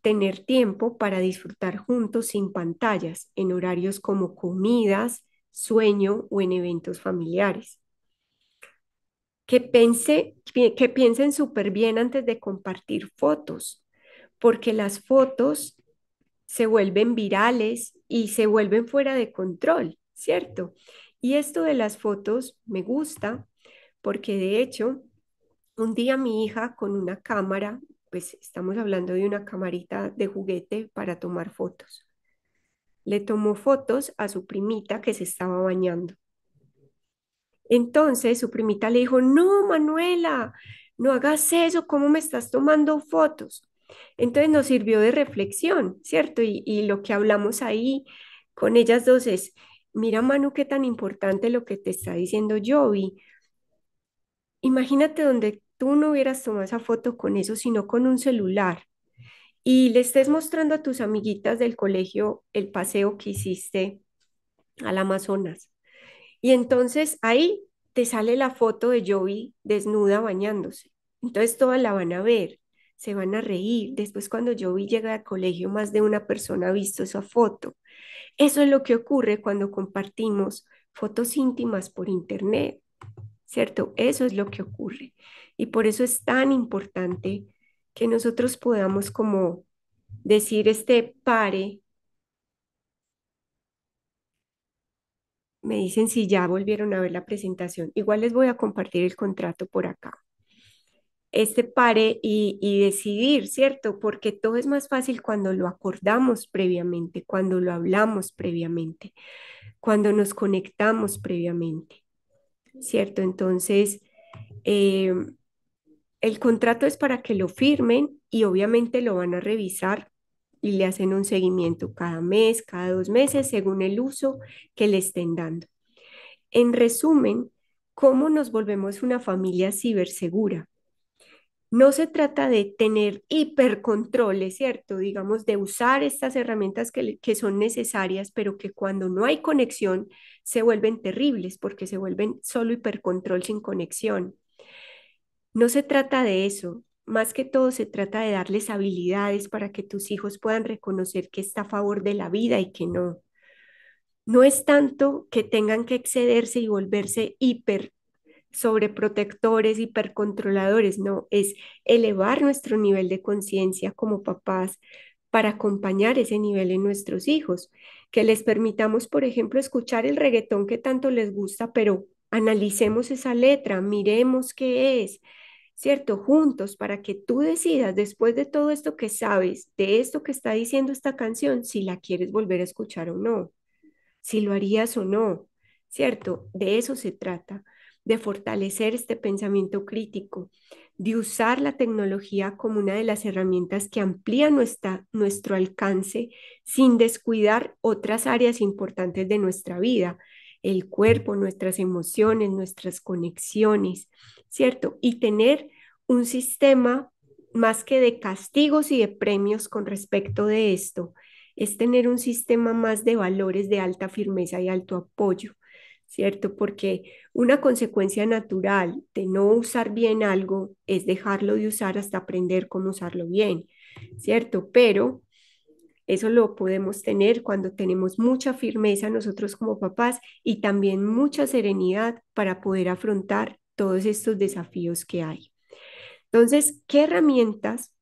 tener tiempo para disfrutar juntos sin pantallas, en horarios como comidas, sueño o en eventos familiares. Que, pense, que piensen súper bien antes de compartir fotos, porque las fotos se vuelven virales y se vuelven fuera de control, ¿cierto? Y esto de las fotos me gusta porque de hecho, un día mi hija con una cámara, pues estamos hablando de una camarita de juguete para tomar fotos, le tomó fotos a su primita que se estaba bañando. Entonces su primita le dijo, no, Manuela, no hagas eso, ¿cómo me estás tomando fotos? Entonces nos sirvió de reflexión, ¿cierto? Y, lo que hablamos ahí con ellas dos es, mira Manu, qué tan importante lo que te está diciendo Jovi. Imagínate donde tú no hubieras tomado esa foto con eso, sino con un celular y le estés mostrando a tus amiguitas del colegio el paseo que hiciste al Amazonas. Y entonces ahí te sale la foto de Jovi desnuda bañándose. Entonces todas la van a ver se van a reír. Después cuando yo vi llegar al colegio, más de una persona ha visto esa foto. Eso es lo que ocurre cuando compartimos fotos íntimas por internet, ¿cierto? Eso es lo que ocurre. Y por eso es tan importante que nosotros podamos como decir este pare. Me dicen si ya volvieron a ver la presentación. Igual les voy a compartir el contrato por acá este pare y, decidir, ¿cierto? Porque todo es más fácil cuando lo acordamos previamente, cuando lo hablamos previamente, cuando nos conectamos previamente, ¿cierto? Entonces, em, el contrato es para que lo firmen y obviamente lo van a revisar y le hacen un seguimiento cada mes, cada dos meses, según el uso que le estén dando. En resumen, ¿cómo nos volvemos una familia cibersegura? No se trata de tener hipercontroles, ¿cierto? Digamos, de usar estas herramientas que, que son necesarias, pero que cuando no hay conexión se vuelven terribles porque se vuelven solo hipercontrol sin conexión. No se trata de eso, más que todo se trata de darles habilidades para que tus hijos puedan reconocer que está a favor de la vida y que no. No es tanto que tengan que excederse y volverse hiper sobre protectores hipercontroladores, no, es elevar nuestro nivel de conciencia como papás para acompañar ese nivel en nuestros hijos, que les permitamos, por ejemplo, escuchar el reggaetón que tanto les gusta, pero analicemos esa letra, miremos qué es, ¿cierto? Juntos, para que tú decidas, después de todo esto que sabes, de esto que está diciendo esta canción, si la quieres volver a escuchar o no, si lo harías o no, ¿cierto? De eso se trata de fortalecer este pensamiento crítico, de usar la tecnología como una de las herramientas que amplía nuestra, nuestro alcance sin descuidar otras áreas importantes de nuestra vida, el cuerpo, nuestras emociones, nuestras conexiones, ¿cierto? Y tener un sistema más que de castigos y de premios con respecto de esto, es tener un sistema más de valores de alta firmeza y alto apoyo ¿cierto? Porque una consecuencia natural de no usar bien algo es dejarlo de usar hasta aprender cómo usarlo bien, ¿cierto? Pero eso lo podemos tener cuando tenemos mucha firmeza nosotros como papás y también mucha serenidad para poder afrontar todos estos desafíos que hay. Entonces, ¿qué herramientas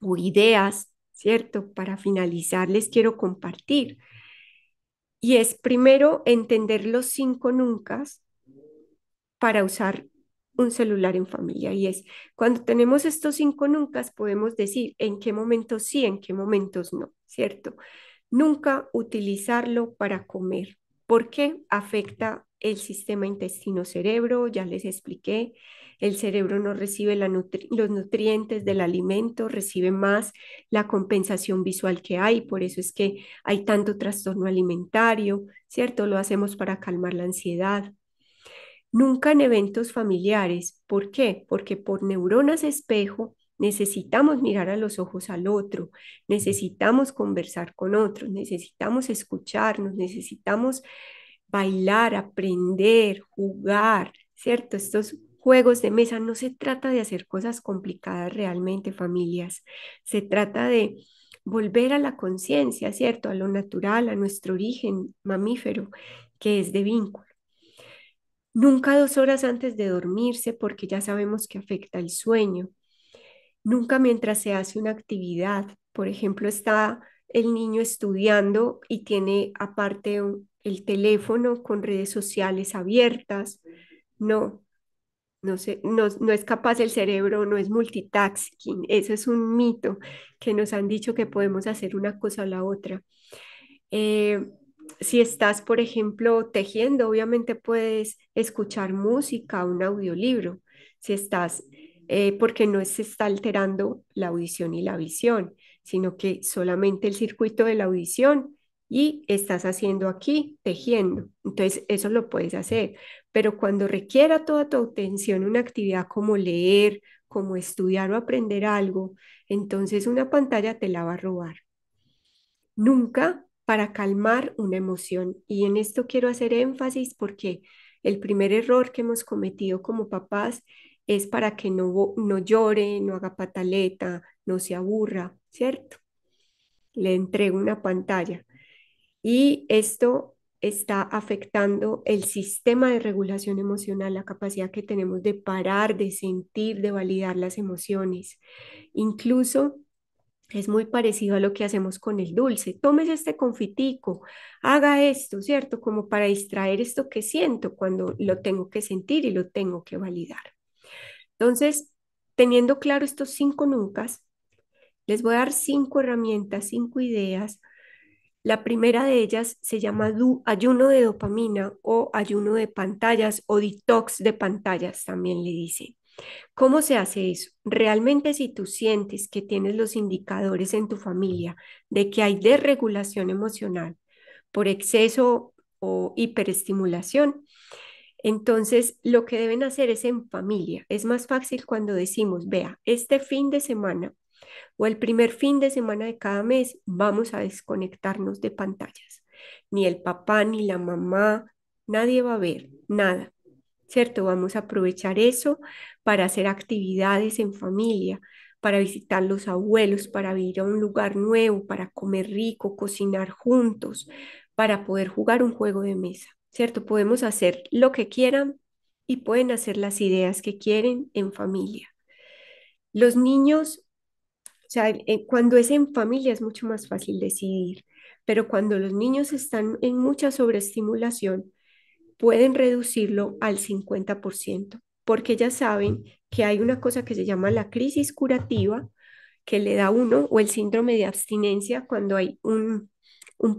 o ideas, cierto? Para finalizar, les quiero compartir. Y es primero entender los cinco nunca para usar un celular en familia. Y es cuando tenemos estos cinco nunca podemos decir en qué momentos sí, en qué momentos no, ¿cierto? Nunca utilizarlo para comer porque afecta el sistema intestino-cerebro, ya les expliqué, el cerebro no recibe los nutrientes del alimento, recibe más la compensación visual que hay, por eso es que hay tanto trastorno alimentario, ¿cierto? Lo hacemos para calmar la ansiedad. Nunca en eventos familiares, ¿por qué? Porque por neuronas espejo Necesitamos mirar a los ojos al otro, necesitamos conversar con otros, necesitamos escucharnos, necesitamos bailar, aprender, jugar, ¿cierto? Estos juegos de mesa, no se trata de hacer cosas complicadas realmente, familias, se trata de volver a la conciencia, ¿cierto? A lo natural, a nuestro origen mamífero, que es de vínculo. Nunca dos horas antes de dormirse, porque ya sabemos que afecta el sueño. Nunca mientras se hace una actividad, por ejemplo, está el niño estudiando y tiene aparte el teléfono con redes sociales abiertas. No, no, es capaz el cerebro, no es multitasking. Eso es un mito que nos han dicho que podemos hacer una cosa o la otra. Eh, si estás, por ejemplo, tejiendo, obviamente puedes escuchar música, un audiolibro. Si estás, eh, porque no se está alterando la audición y la visión, sino que solamente el circuito de la audición y estás haciendo aquí, tejiendo. Entonces, eso lo puedes hacer pero cuando requiera toda tu atención una actividad como leer, como estudiar o aprender algo, entonces una pantalla te la va a robar. Nunca para calmar una emoción. Y en esto quiero hacer énfasis porque el primer error que hemos cometido como papás es para que no, no llore, no haga pataleta, no se aburra, ¿cierto? Le entrego una pantalla. Y esto está afectando el sistema de regulación emocional, la capacidad que tenemos de parar, de sentir, de validar las emociones. Incluso es muy parecido a lo que hacemos con el dulce. Tómese este confitico, haga esto, ¿cierto? Como para distraer esto que siento cuando lo tengo que sentir y lo tengo que validar. Entonces, teniendo claro estos cinco nunca, les voy a dar cinco herramientas, cinco ideas la primera de ellas se llama ayuno de dopamina o ayuno de pantallas o detox de pantallas, también le dicen. ¿Cómo se hace eso? Realmente si tú sientes que tienes los indicadores en tu familia de que hay desregulación emocional por exceso o hiperestimulación, entonces lo que deben hacer es en familia. Es más fácil cuando decimos, vea, este fin de semana o el primer fin de semana de cada mes vamos a desconectarnos de pantallas. Ni el papá, ni la mamá, nadie va a ver nada, ¿cierto? Vamos a aprovechar eso para hacer actividades en familia, para visitar los abuelos, para vivir a un lugar nuevo, para comer rico, cocinar juntos, para poder jugar un juego de mesa, ¿cierto? Podemos hacer lo que quieran y pueden hacer las ideas que quieren en familia. Los niños sea, cuando es en familia es mucho más fácil decidir, pero cuando los niños están en mucha sobreestimulación, pueden reducirlo al 50%, porque ya saben que hay una cosa que se llama la crisis curativa, que le da uno, o el síndrome de abstinencia cuando hay un, un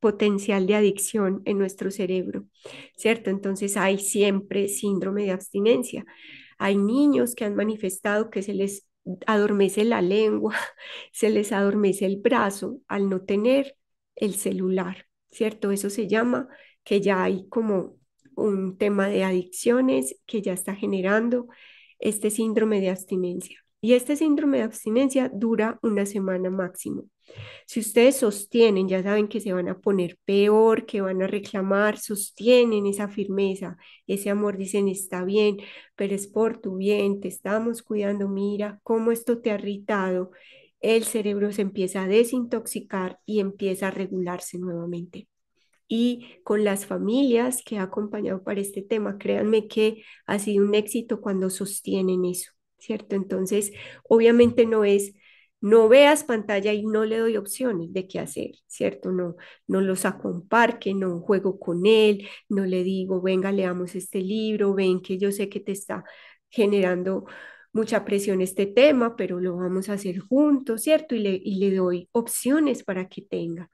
potencial de adicción en nuestro cerebro, ¿cierto? Entonces hay siempre síndrome de abstinencia. Hay niños que han manifestado que se les adormece la lengua, [laughs] se les adormece el brazo al no tener el celular, ¿cierto? Eso se llama que ya hay como un tema de adicciones que ya está generando este síndrome de abstinencia. Y este síndrome de abstinencia dura una semana máximo. Si ustedes sostienen, ya saben que se van a poner peor, que van a reclamar, sostienen esa firmeza, ese amor, dicen, está bien, pero es por tu bien, te estamos cuidando, mira cómo esto te ha irritado, el cerebro se empieza a desintoxicar y empieza a regularse nuevamente. Y con las familias que ha acompañado para este tema, créanme que ha sido un éxito cuando sostienen eso ¿cierto? Entonces, obviamente no es, no veas pantalla y no le doy opciones de qué hacer, ¿cierto? No, no lo no juego con él, no le digo, venga, leamos este libro, ven que yo sé que te está generando mucha presión este tema, pero lo vamos a hacer juntos, ¿cierto? Y le, y le doy opciones para que tenga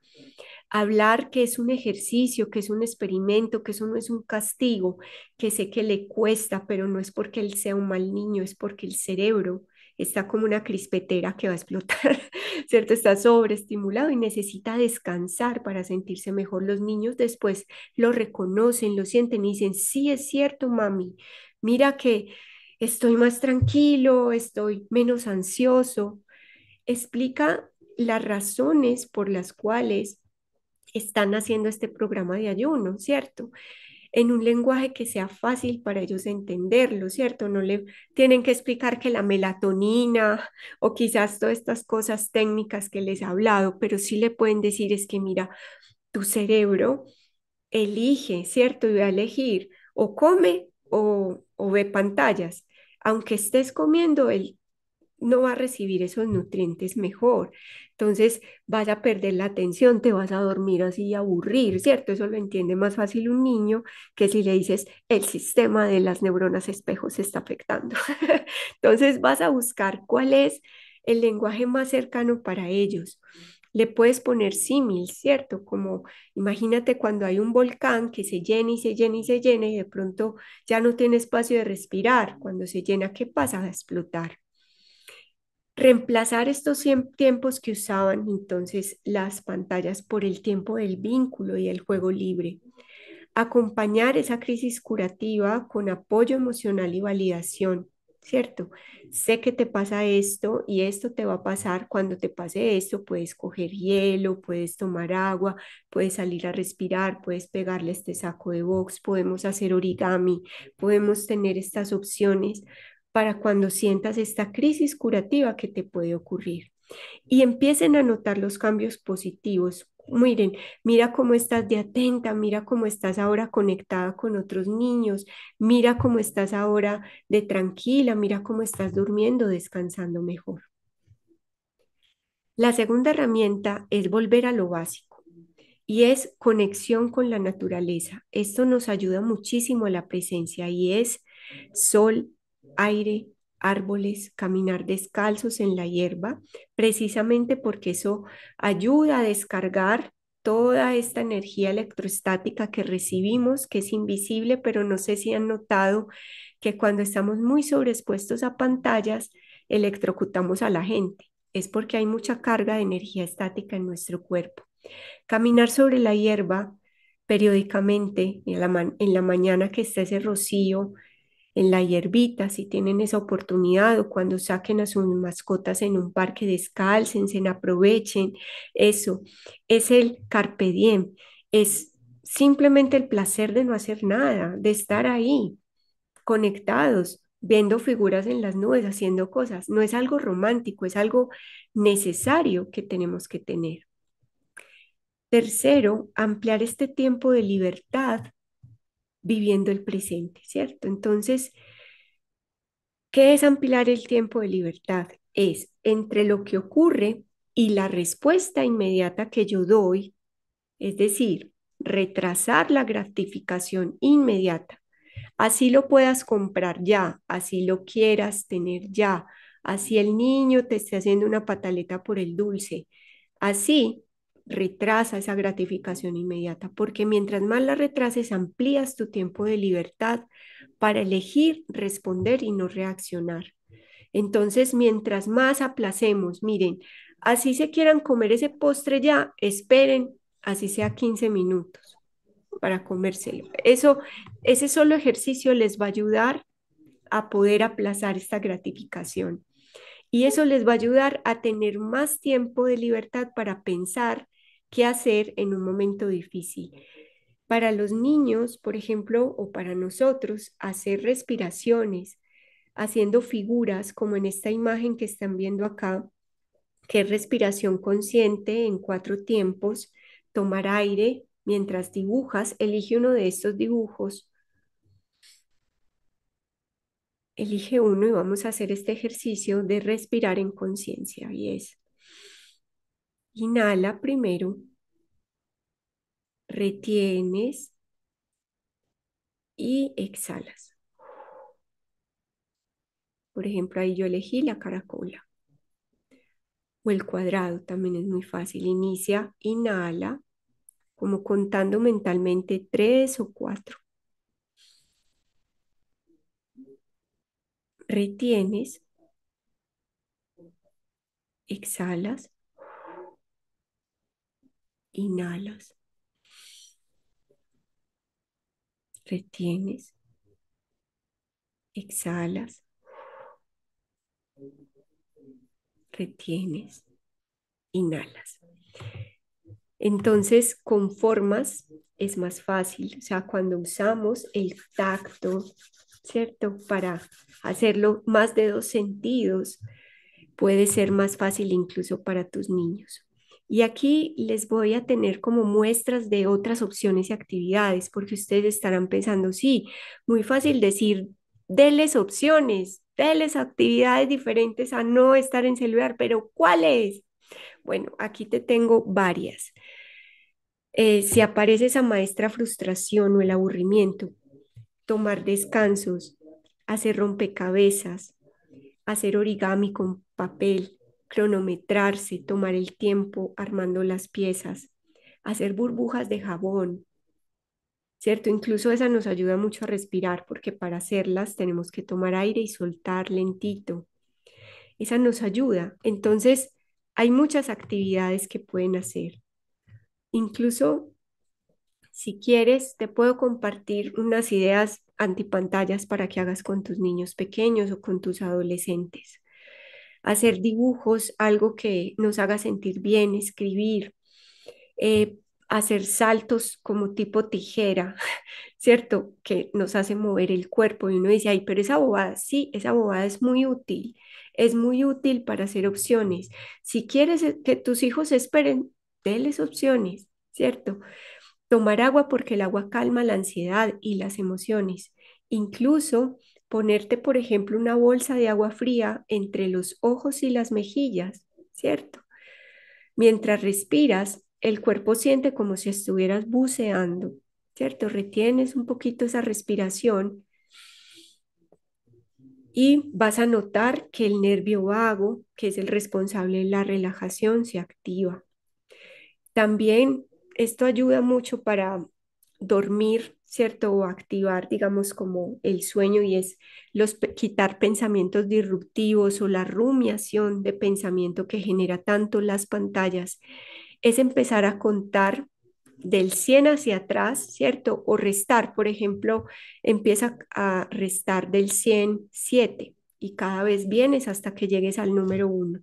hablar que es un ejercicio, que es un experimento, que eso no es un castigo, que sé que le cuesta, pero no es porque él sea un mal niño, es porque el cerebro está como una crispetera que va a explotar, [laughs] ¿cierto? Está sobreestimulado y necesita descansar para sentirse mejor. Los niños después lo reconocen, lo sienten y dicen, sí, es cierto, mami, mira que estoy más tranquilo, estoy menos ansioso. Explica las razones por las cuales están haciendo este programa de ayuno, ¿cierto? En un lenguaje que sea fácil para ellos entenderlo, ¿cierto? No le tienen que explicar que la melatonina o quizás todas estas cosas técnicas que les he hablado, pero sí le pueden decir es que mira, tu cerebro elige, ¿cierto? Y va a elegir o come o, o ve pantallas. Aunque estés comiendo, el no va a recibir esos nutrientes mejor. Entonces vas a perder la atención, te vas a dormir así, y aburrir, ¿cierto? Eso lo entiende más fácil un niño que si le dices el sistema de las neuronas espejos se está afectando. [laughs] Entonces vas a buscar cuál es el lenguaje más cercano para ellos. Le puedes poner símil, ¿cierto? Como imagínate cuando hay un volcán que se llena y se llena y se llena y de pronto ya no tiene espacio de respirar. Cuando se llena, ¿qué pasa? A explotar reemplazar estos tiempos que usaban entonces las pantallas por el tiempo del vínculo y el juego libre, acompañar esa crisis curativa con apoyo emocional y validación, ¿cierto? Sé que te pasa esto y esto te va a pasar cuando te pase esto, puedes coger hielo, puedes tomar agua, puedes salir a respirar, puedes pegarle este saco de box, podemos hacer origami, podemos tener estas opciones para cuando sientas esta crisis curativa que te puede ocurrir. Y empiecen a notar los cambios positivos. Miren, mira cómo estás de atenta, mira cómo estás ahora conectada con otros niños, mira cómo estás ahora de tranquila, mira cómo estás durmiendo, descansando mejor. La segunda herramienta es volver a lo básico y es conexión con la naturaleza. Esto nos ayuda muchísimo a la presencia y es sol, aire, árboles, caminar descalzos en la hierba, precisamente porque eso ayuda a descargar toda esta energía electrostática que recibimos, que es invisible, pero no sé si han notado que cuando estamos muy sobreexpuestos a pantallas, electrocutamos a la gente. Es porque hay mucha carga de energía estática en nuestro cuerpo. Caminar sobre la hierba periódicamente, en la, mañana que esté ese rocío, en la hierbita, si tienen esa oportunidad o cuando saquen a sus mascotas en un parque, descalcen, se aprovechen. Eso es el carpe diem, es simplemente el placer de no hacer nada, de estar ahí, conectados, viendo figuras en las nubes, haciendo cosas. No es algo romántico, es algo necesario que tenemos que tener. Tercero, ampliar este tiempo de libertad viviendo el presente, ¿cierto? Entonces, ¿qué es ampliar el tiempo de libertad? Es entre lo que ocurre y la respuesta inmediata que yo doy, es decir, retrasar la gratificación inmediata. Así lo puedas comprar ya, así lo quieras tener ya, así el niño te esté haciendo una pataleta por el dulce, así retrasa esa gratificación inmediata, porque mientras más la retrases, amplías tu tiempo de libertad para elegir, responder y no reaccionar. Entonces, mientras más aplacemos, miren, así se quieran comer ese postre ya, esperen, así sea 15 minutos para comérselo. Eso, ese solo ejercicio les va a ayudar a poder aplazar esta gratificación. Y eso les va a ayudar a tener más tiempo de libertad para pensar, qué hacer en un momento difícil. Para los niños, por ejemplo, o para nosotros, hacer respiraciones, haciendo figuras como en esta imagen que están viendo acá, que es respiración consciente en cuatro tiempos, tomar aire mientras dibujas, elige uno de estos dibujos, elige uno y vamos a hacer este ejercicio de respirar en conciencia y es Inhala primero. Retienes y exhalas. Por ejemplo, ahí yo elegí la caracola o el cuadrado, también es muy fácil. Inicia, inhala, como contando mentalmente tres o cuatro. Retienes, exhalas Inhalas. Retienes. Exhalas. Retienes. Inhalas. Entonces, con formas es más fácil, o sea, cuando usamos el tacto, ¿cierto? Para hacerlo más de dos sentidos, puede ser más fácil incluso para tus niños. Y aquí les voy a tener como muestras de otras opciones y actividades, porque ustedes estarán pensando, sí, muy fácil decir, denles opciones, denles actividades diferentes a no estar en celular, pero ¿cuáles? Bueno, aquí te tengo varias. Eh, si aparece esa maestra frustración o el aburrimiento, tomar descansos, hacer rompecabezas, hacer origami con papel, cronometrarse, tomar el tiempo armando las piezas, hacer burbujas de jabón, ¿cierto? Incluso esa nos ayuda mucho a respirar porque para hacerlas tenemos que tomar aire y soltar lentito. Esa nos ayuda. Entonces, hay muchas actividades que pueden hacer. Incluso, si quieres, te puedo compartir unas ideas antipantallas para que hagas con tus niños pequeños o con tus adolescentes hacer dibujos, algo que nos haga sentir bien, escribir, eh, hacer saltos como tipo tijera, [laughs] ¿cierto? Que nos hace mover el cuerpo y uno dice, ay, pero esa bobada, sí, esa bobada es muy útil, es muy útil para hacer opciones. Si quieres eh, que tus hijos esperen, déles opciones, ¿cierto? Tomar agua porque el agua calma la ansiedad y las emociones. Incluso ponerte, por ejemplo, una bolsa de agua fría entre los ojos y las mejillas, ¿cierto? Mientras respiras, el cuerpo siente como si estuvieras buceando, ¿cierto? Retienes un poquito esa respiración y vas a notar que el nervio vago, que es el responsable de la relajación, se activa. También esto ayuda mucho para dormir ¿cierto? O activar, digamos, como el sueño y es los, quitar pensamientos disruptivos o la rumiación de pensamiento que genera tanto las pantallas, es empezar a contar del 100 hacia atrás, ¿cierto? O restar, por ejemplo, empieza a restar del 100, 7 y cada vez vienes hasta que llegues al número 1.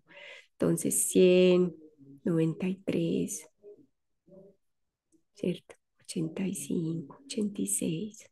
Entonces, 100, 93, ¿cierto? 85, 86.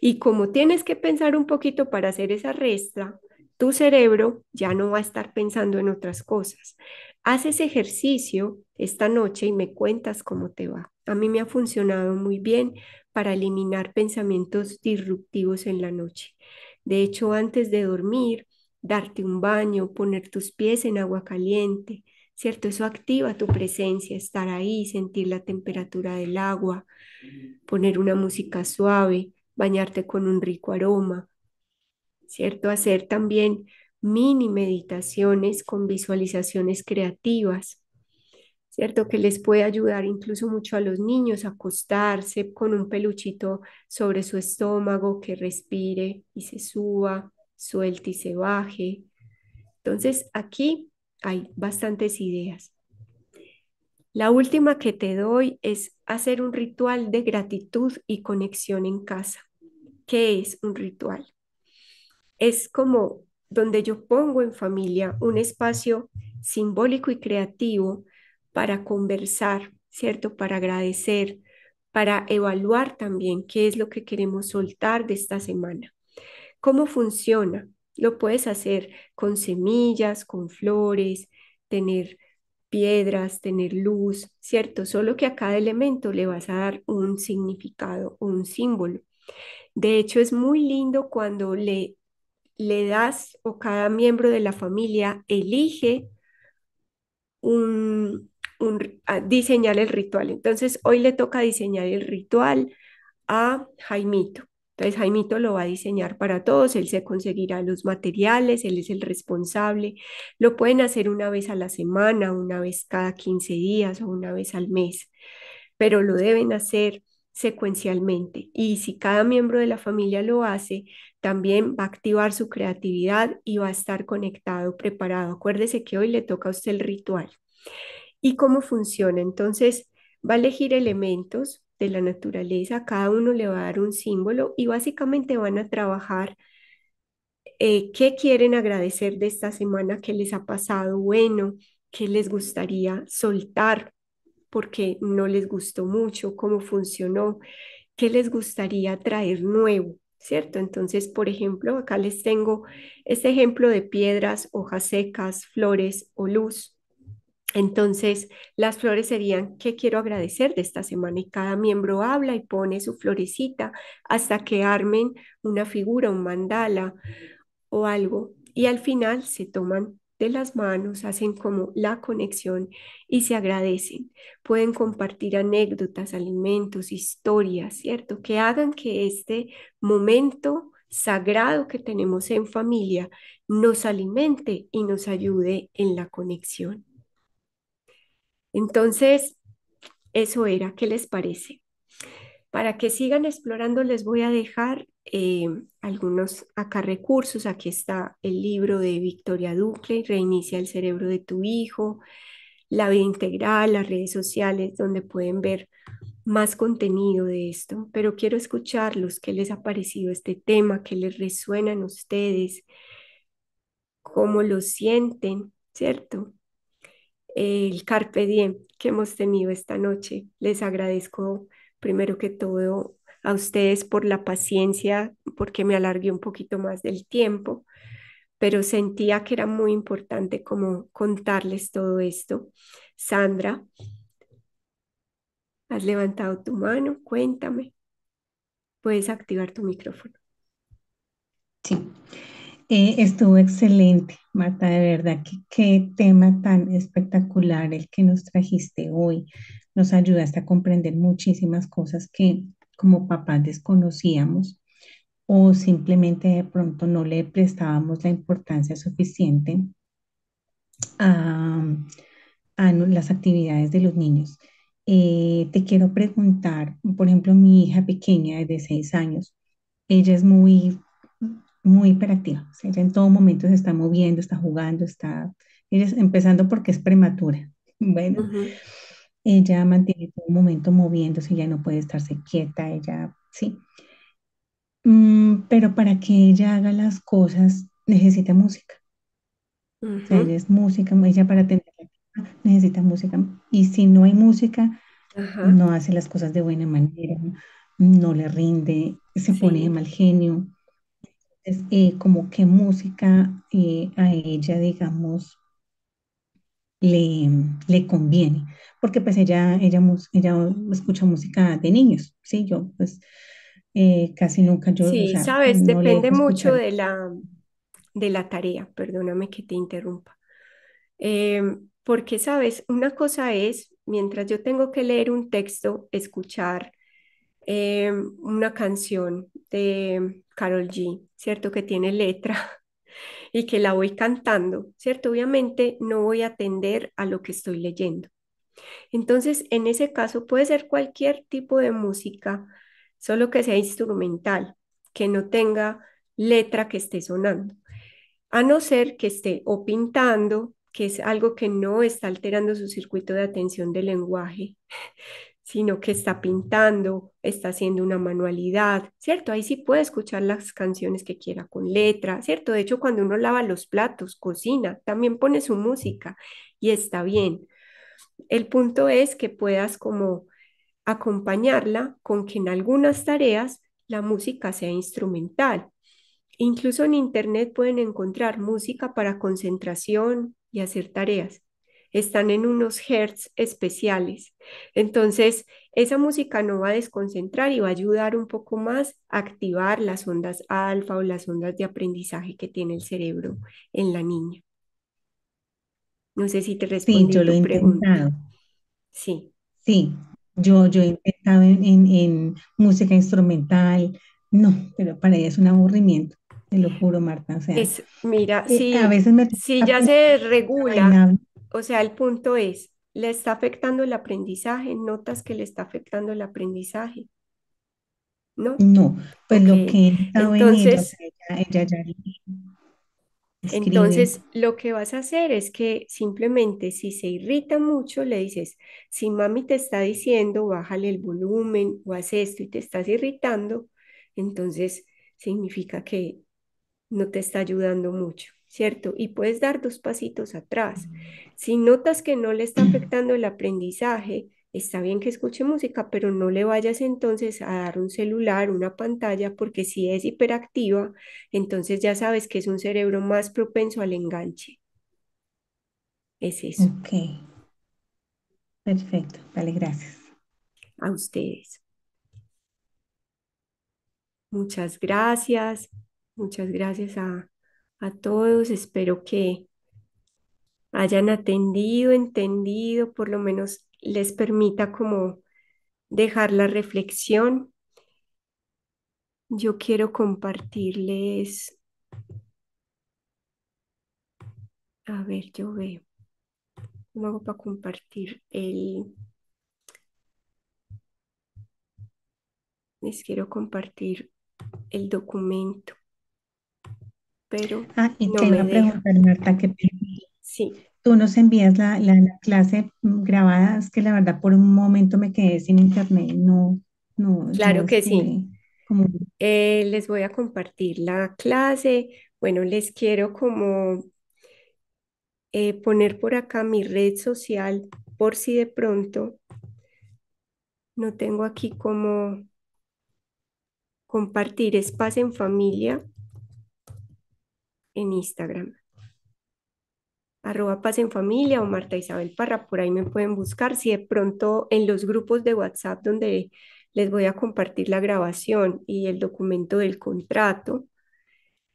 Y como tienes que pensar un poquito para hacer esa resta, tu cerebro ya no va a estar pensando en otras cosas. Haz ese ejercicio esta noche y me cuentas cómo te va. A mí me ha funcionado muy bien para eliminar pensamientos disruptivos en la noche. De hecho, antes de dormir, darte un baño, poner tus pies en agua caliente, ¿cierto? Eso activa tu presencia, estar ahí, sentir la temperatura del agua, poner una música suave, bañarte con un rico aroma, ¿cierto? Hacer también mini meditaciones con visualizaciones creativas, ¿cierto? Que les puede ayudar incluso mucho a los niños a acostarse con un peluchito sobre su estómago, que respire y se suba, suelte y se baje. Entonces, aquí hay bastantes ideas. La última que te doy es hacer un ritual de gratitud y conexión en casa. ¿Qué es un ritual? Es como donde yo pongo en familia un espacio simbólico y creativo para conversar, ¿cierto? Para agradecer, para evaluar también qué es lo que queremos soltar de esta semana. ¿Cómo funciona? Lo puedes hacer con semillas, con flores, tener piedras, tener luz, ¿cierto? Solo que a cada elemento le vas a dar un significado, un símbolo. De hecho, es muy lindo cuando le, le das o cada miembro de la familia elige un, un diseñar el ritual. Entonces, hoy le toca diseñar el ritual a Jaimito. Entonces Jaimito lo va a diseñar para todos, él se conseguirá los materiales, él es el responsable. Lo pueden hacer una vez a la semana, una vez cada 15 días o una vez al mes, pero lo deben hacer secuencialmente. Y si cada miembro de la familia lo hace, también va a activar su creatividad y va a estar conectado, preparado. Acuérdese que hoy le toca a usted el ritual. ¿Y cómo funciona? Entonces va a elegir elementos de la naturaleza, cada uno le va a dar un símbolo y básicamente van a trabajar eh, qué quieren agradecer de esta semana, qué les ha pasado bueno, qué les gustaría soltar porque no les gustó mucho, cómo funcionó, qué les gustaría traer nuevo, ¿cierto? Entonces, por ejemplo, acá les tengo este ejemplo de piedras, hojas secas, flores o luz. Entonces, las flores serían, ¿qué quiero agradecer de esta semana? Y cada miembro habla y pone su florecita hasta que armen una figura, un mandala o algo. Y al final se toman de las manos, hacen como la conexión y se agradecen. Pueden compartir anécdotas, alimentos, historias, ¿cierto? Que hagan que este momento sagrado que tenemos en familia nos alimente y nos ayude en la conexión. Entonces, eso era, ¿qué les parece? Para que sigan explorando, les voy a dejar eh, algunos acá recursos. Aquí está el libro de Victoria Duque, Reinicia el cerebro de tu hijo, la vida integral, las redes sociales, donde pueden ver más contenido de esto. Pero quiero escucharlos, qué les ha parecido este tema, qué les resuenan a ustedes, cómo lo sienten, ¿cierto? el carpe diem que hemos tenido esta noche. Les agradezco primero que todo a ustedes por la paciencia, porque me alargué un poquito más del tiempo, pero sentía que era muy importante como contarles todo esto. Sandra, has levantado tu mano, cuéntame. Puedes activar tu micrófono. Sí. Eh, estuvo excelente, Marta, de verdad, que, qué tema tan espectacular el que nos trajiste hoy. Nos ayudaste a comprender muchísimas cosas que como papás desconocíamos o simplemente de pronto no le prestábamos la importancia suficiente a, las actividades de los niños. Eh, te quiero preguntar, por ejemplo, mi hija pequeña de seis años, ella es muy muy hiperactiva. O sea, ella en todo momento se está moviendo, está jugando, está... empezando porque es prematura. [laughs] Bueno, ella mantiene todo momento moviéndose, ya no puede estarse quieta, ella, sí. Mm, pero para que ella haga las cosas necesita música. es música, ella para tener necesita música. Y si no hay música, no hace las cosas de buena manera, no le rinde, se pone de mal genio es eh, como qué música eh, a ella, digamos, le, conviene, porque pues ella, ella, escucha música de niños, ¿sí? Yo pues eh, casi nunca yo... Sí, sabes, depende mucho de la, de la tarea, perdóname que te interrumpa. Em, porque, sabes, una cosa es, mientras yo tengo que leer un texto, escuchar eh, una canción de Carol G, ¿cierto? Que tiene letra [laughs] y que la voy cantando, ¿cierto? Obviamente no voy a atender a lo que estoy leyendo. Entonces, en ese caso puede ser cualquier tipo de música, solo que sea instrumental, que no tenga letra que esté sonando, a no ser que esté o pintando, que es algo que no está alterando su circuito de atención del lenguaje, sino que está pintando, está haciendo una manualidad, ¿cierto? Ahí sí puede escuchar las canciones que quiera con letra, ¿cierto? De hecho, cuando uno lava los platos, cocina, también pone su música y está bien. El punto es que puedas como acompañarla con que en algunas tareas la música sea instrumental. Incluso en Internet pueden encontrar música para concentración y hacer tareas están en unos hertz especiales. Entonces, esa música no va a desconcentrar y va a ayudar un poco más a activar las ondas alfa o las ondas de aprendizaje que tiene el cerebro en la niña. No sé si te respondí sí, yo lo he preguntado Sí. Sí, yo, yo he intentado en, música instrumental, no, pero para ella es un aburrimiento. Te lo juro, Marta. mira, eh, sí, a veces sí, ya se regula o sea, el punto es, ¿le está afectando el aprendizaje? ¿Notas que le está afectando el aprendizaje? ¿No? No, pues lo que entonces, Entonces, lo que vas a hacer es que simplemente si se irrita mucho, le dices, si mami te está diciendo, bájale el volumen o haz esto y te estás irritando, entonces significa que no te está ayudando mucho, ¿cierto? Y puedes dar dos pasitos atrás. Si notas que no le está afectando el aprendizaje, está bien que escuche música, pero no le vayas entonces a dar un celular, una pantalla, porque si es hiperactiva, entonces ya sabes que es un cerebro más propenso al enganche. Es eso. Ok. Perfecto. Vale, gracias. A ustedes. Muchas gracias. Muchas gracias a, a todos. Espero que hayan atendido, entendido, por lo menos les permita como dejar la reflexión. Yo quiero compartirles, a ver, yo veo, ¿cómo hago para compartir el... Les quiero compartir el documento, pero... Ah, y no me iba a que Sí. Tú nos envías la, clase grabada, es que la verdad por un momento me quedé sin internet, no, no. Claro que sí. Eh, les voy a compartir la clase. Bueno, les quiero como eh, poner por acá mi red social por si de pronto no tengo aquí como compartir espacio en familia en Instagram arroba paz en familia o Marta Isabel Parra, por ahí me pueden buscar. Si de pronto en los grupos de WhatsApp donde les voy a compartir la grabación y el documento del contrato,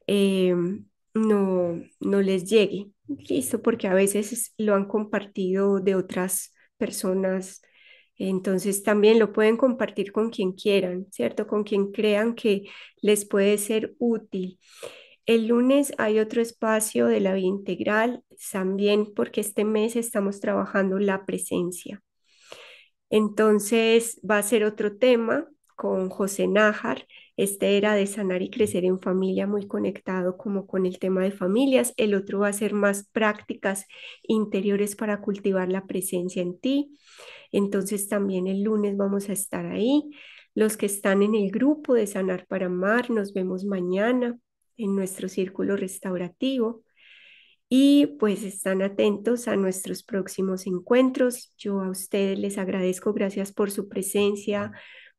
em, no, no les llegue. Listo, porque a veces lo han compartido de otras personas. Entonces también lo pueden compartir con quien quieran, ¿cierto? Con quien crean que les puede ser útil. El lunes hay otro espacio de la vida integral, también porque este mes estamos trabajando la presencia. Entonces va a ser otro tema con José Nájar. Este era de sanar y crecer en familia, muy conectado como con el tema de familias. El otro va a ser más prácticas interiores para cultivar la presencia en ti. Entonces también el lunes vamos a estar ahí. Los que están en el grupo de Sanar para Amar, nos vemos mañana en nuestro círculo restaurativo y pues están atentos a nuestros próximos encuentros. Yo a ustedes les agradezco, gracias por su presencia,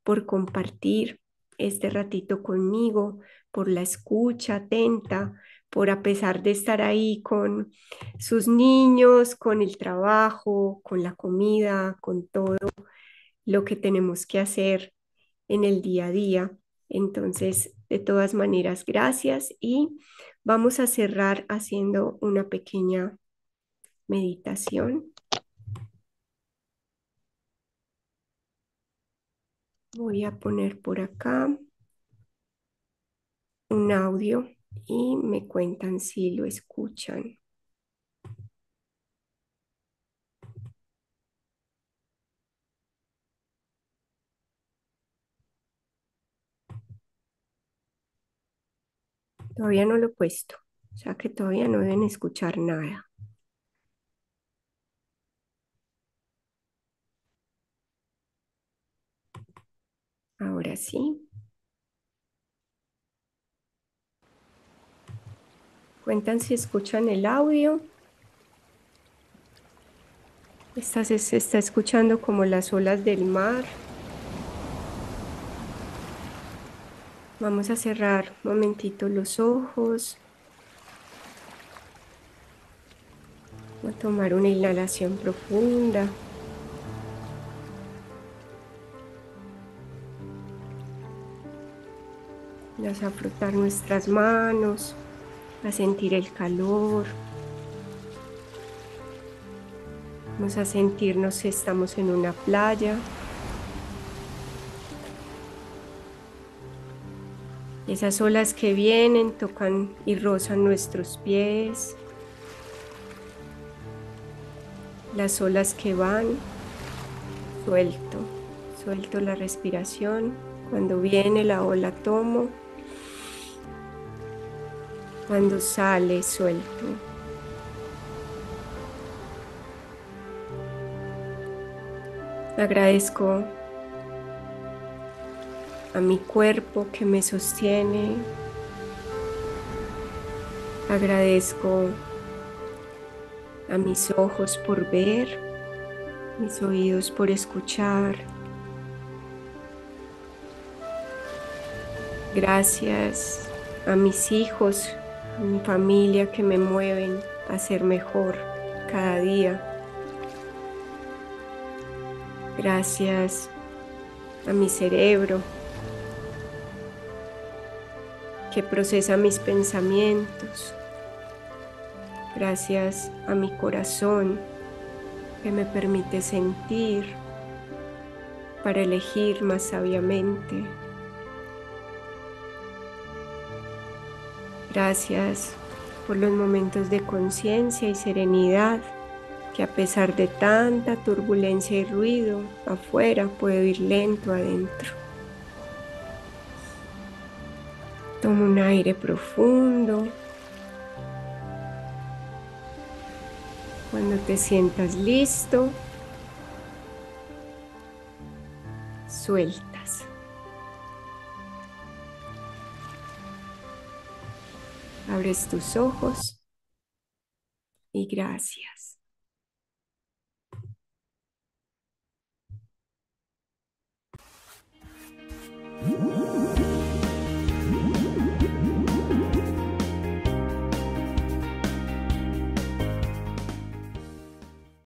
por compartir este ratito conmigo, por la escucha atenta, por a pesar de estar ahí con sus niños, con el trabajo, con la comida, con todo lo que tenemos que hacer en el día a día. Entonces, de todas maneras, gracias y vamos a cerrar haciendo una pequeña meditación. Voy a poner por acá un audio y me cuentan si lo escuchan. Todavía no lo he puesto, o sea que todavía no deben escuchar nada. Ahora sí. Cuentan si escuchan el audio. Esta se está escuchando como las olas del mar. Vamos a cerrar un momentito los ojos. Vamos a tomar una inhalación profunda. Vamos a frotar nuestras manos, a sentir el calor. Vamos a sentirnos si estamos en una playa. Esas olas que vienen, tocan y rozan nuestros pies. Las olas que van, suelto, suelto la respiración. Cuando viene la ola tomo. Cuando sale, suelto. Agradezco a mi cuerpo que me sostiene. Agradezco a mis ojos por ver, mis oídos por escuchar. Gracias a mis hijos, a mi familia que me mueven a ser mejor cada día. Gracias a mi cerebro que procesa mis pensamientos. Gracias a mi corazón que me permite sentir para elegir más sabiamente. Gracias por los momentos de conciencia y serenidad que a pesar de tanta turbulencia y ruido afuera puedo ir lento adentro. Toma un aire profundo. Cuando te sientas listo, sueltas. Abres tus ojos y gracias. Mm-hmm.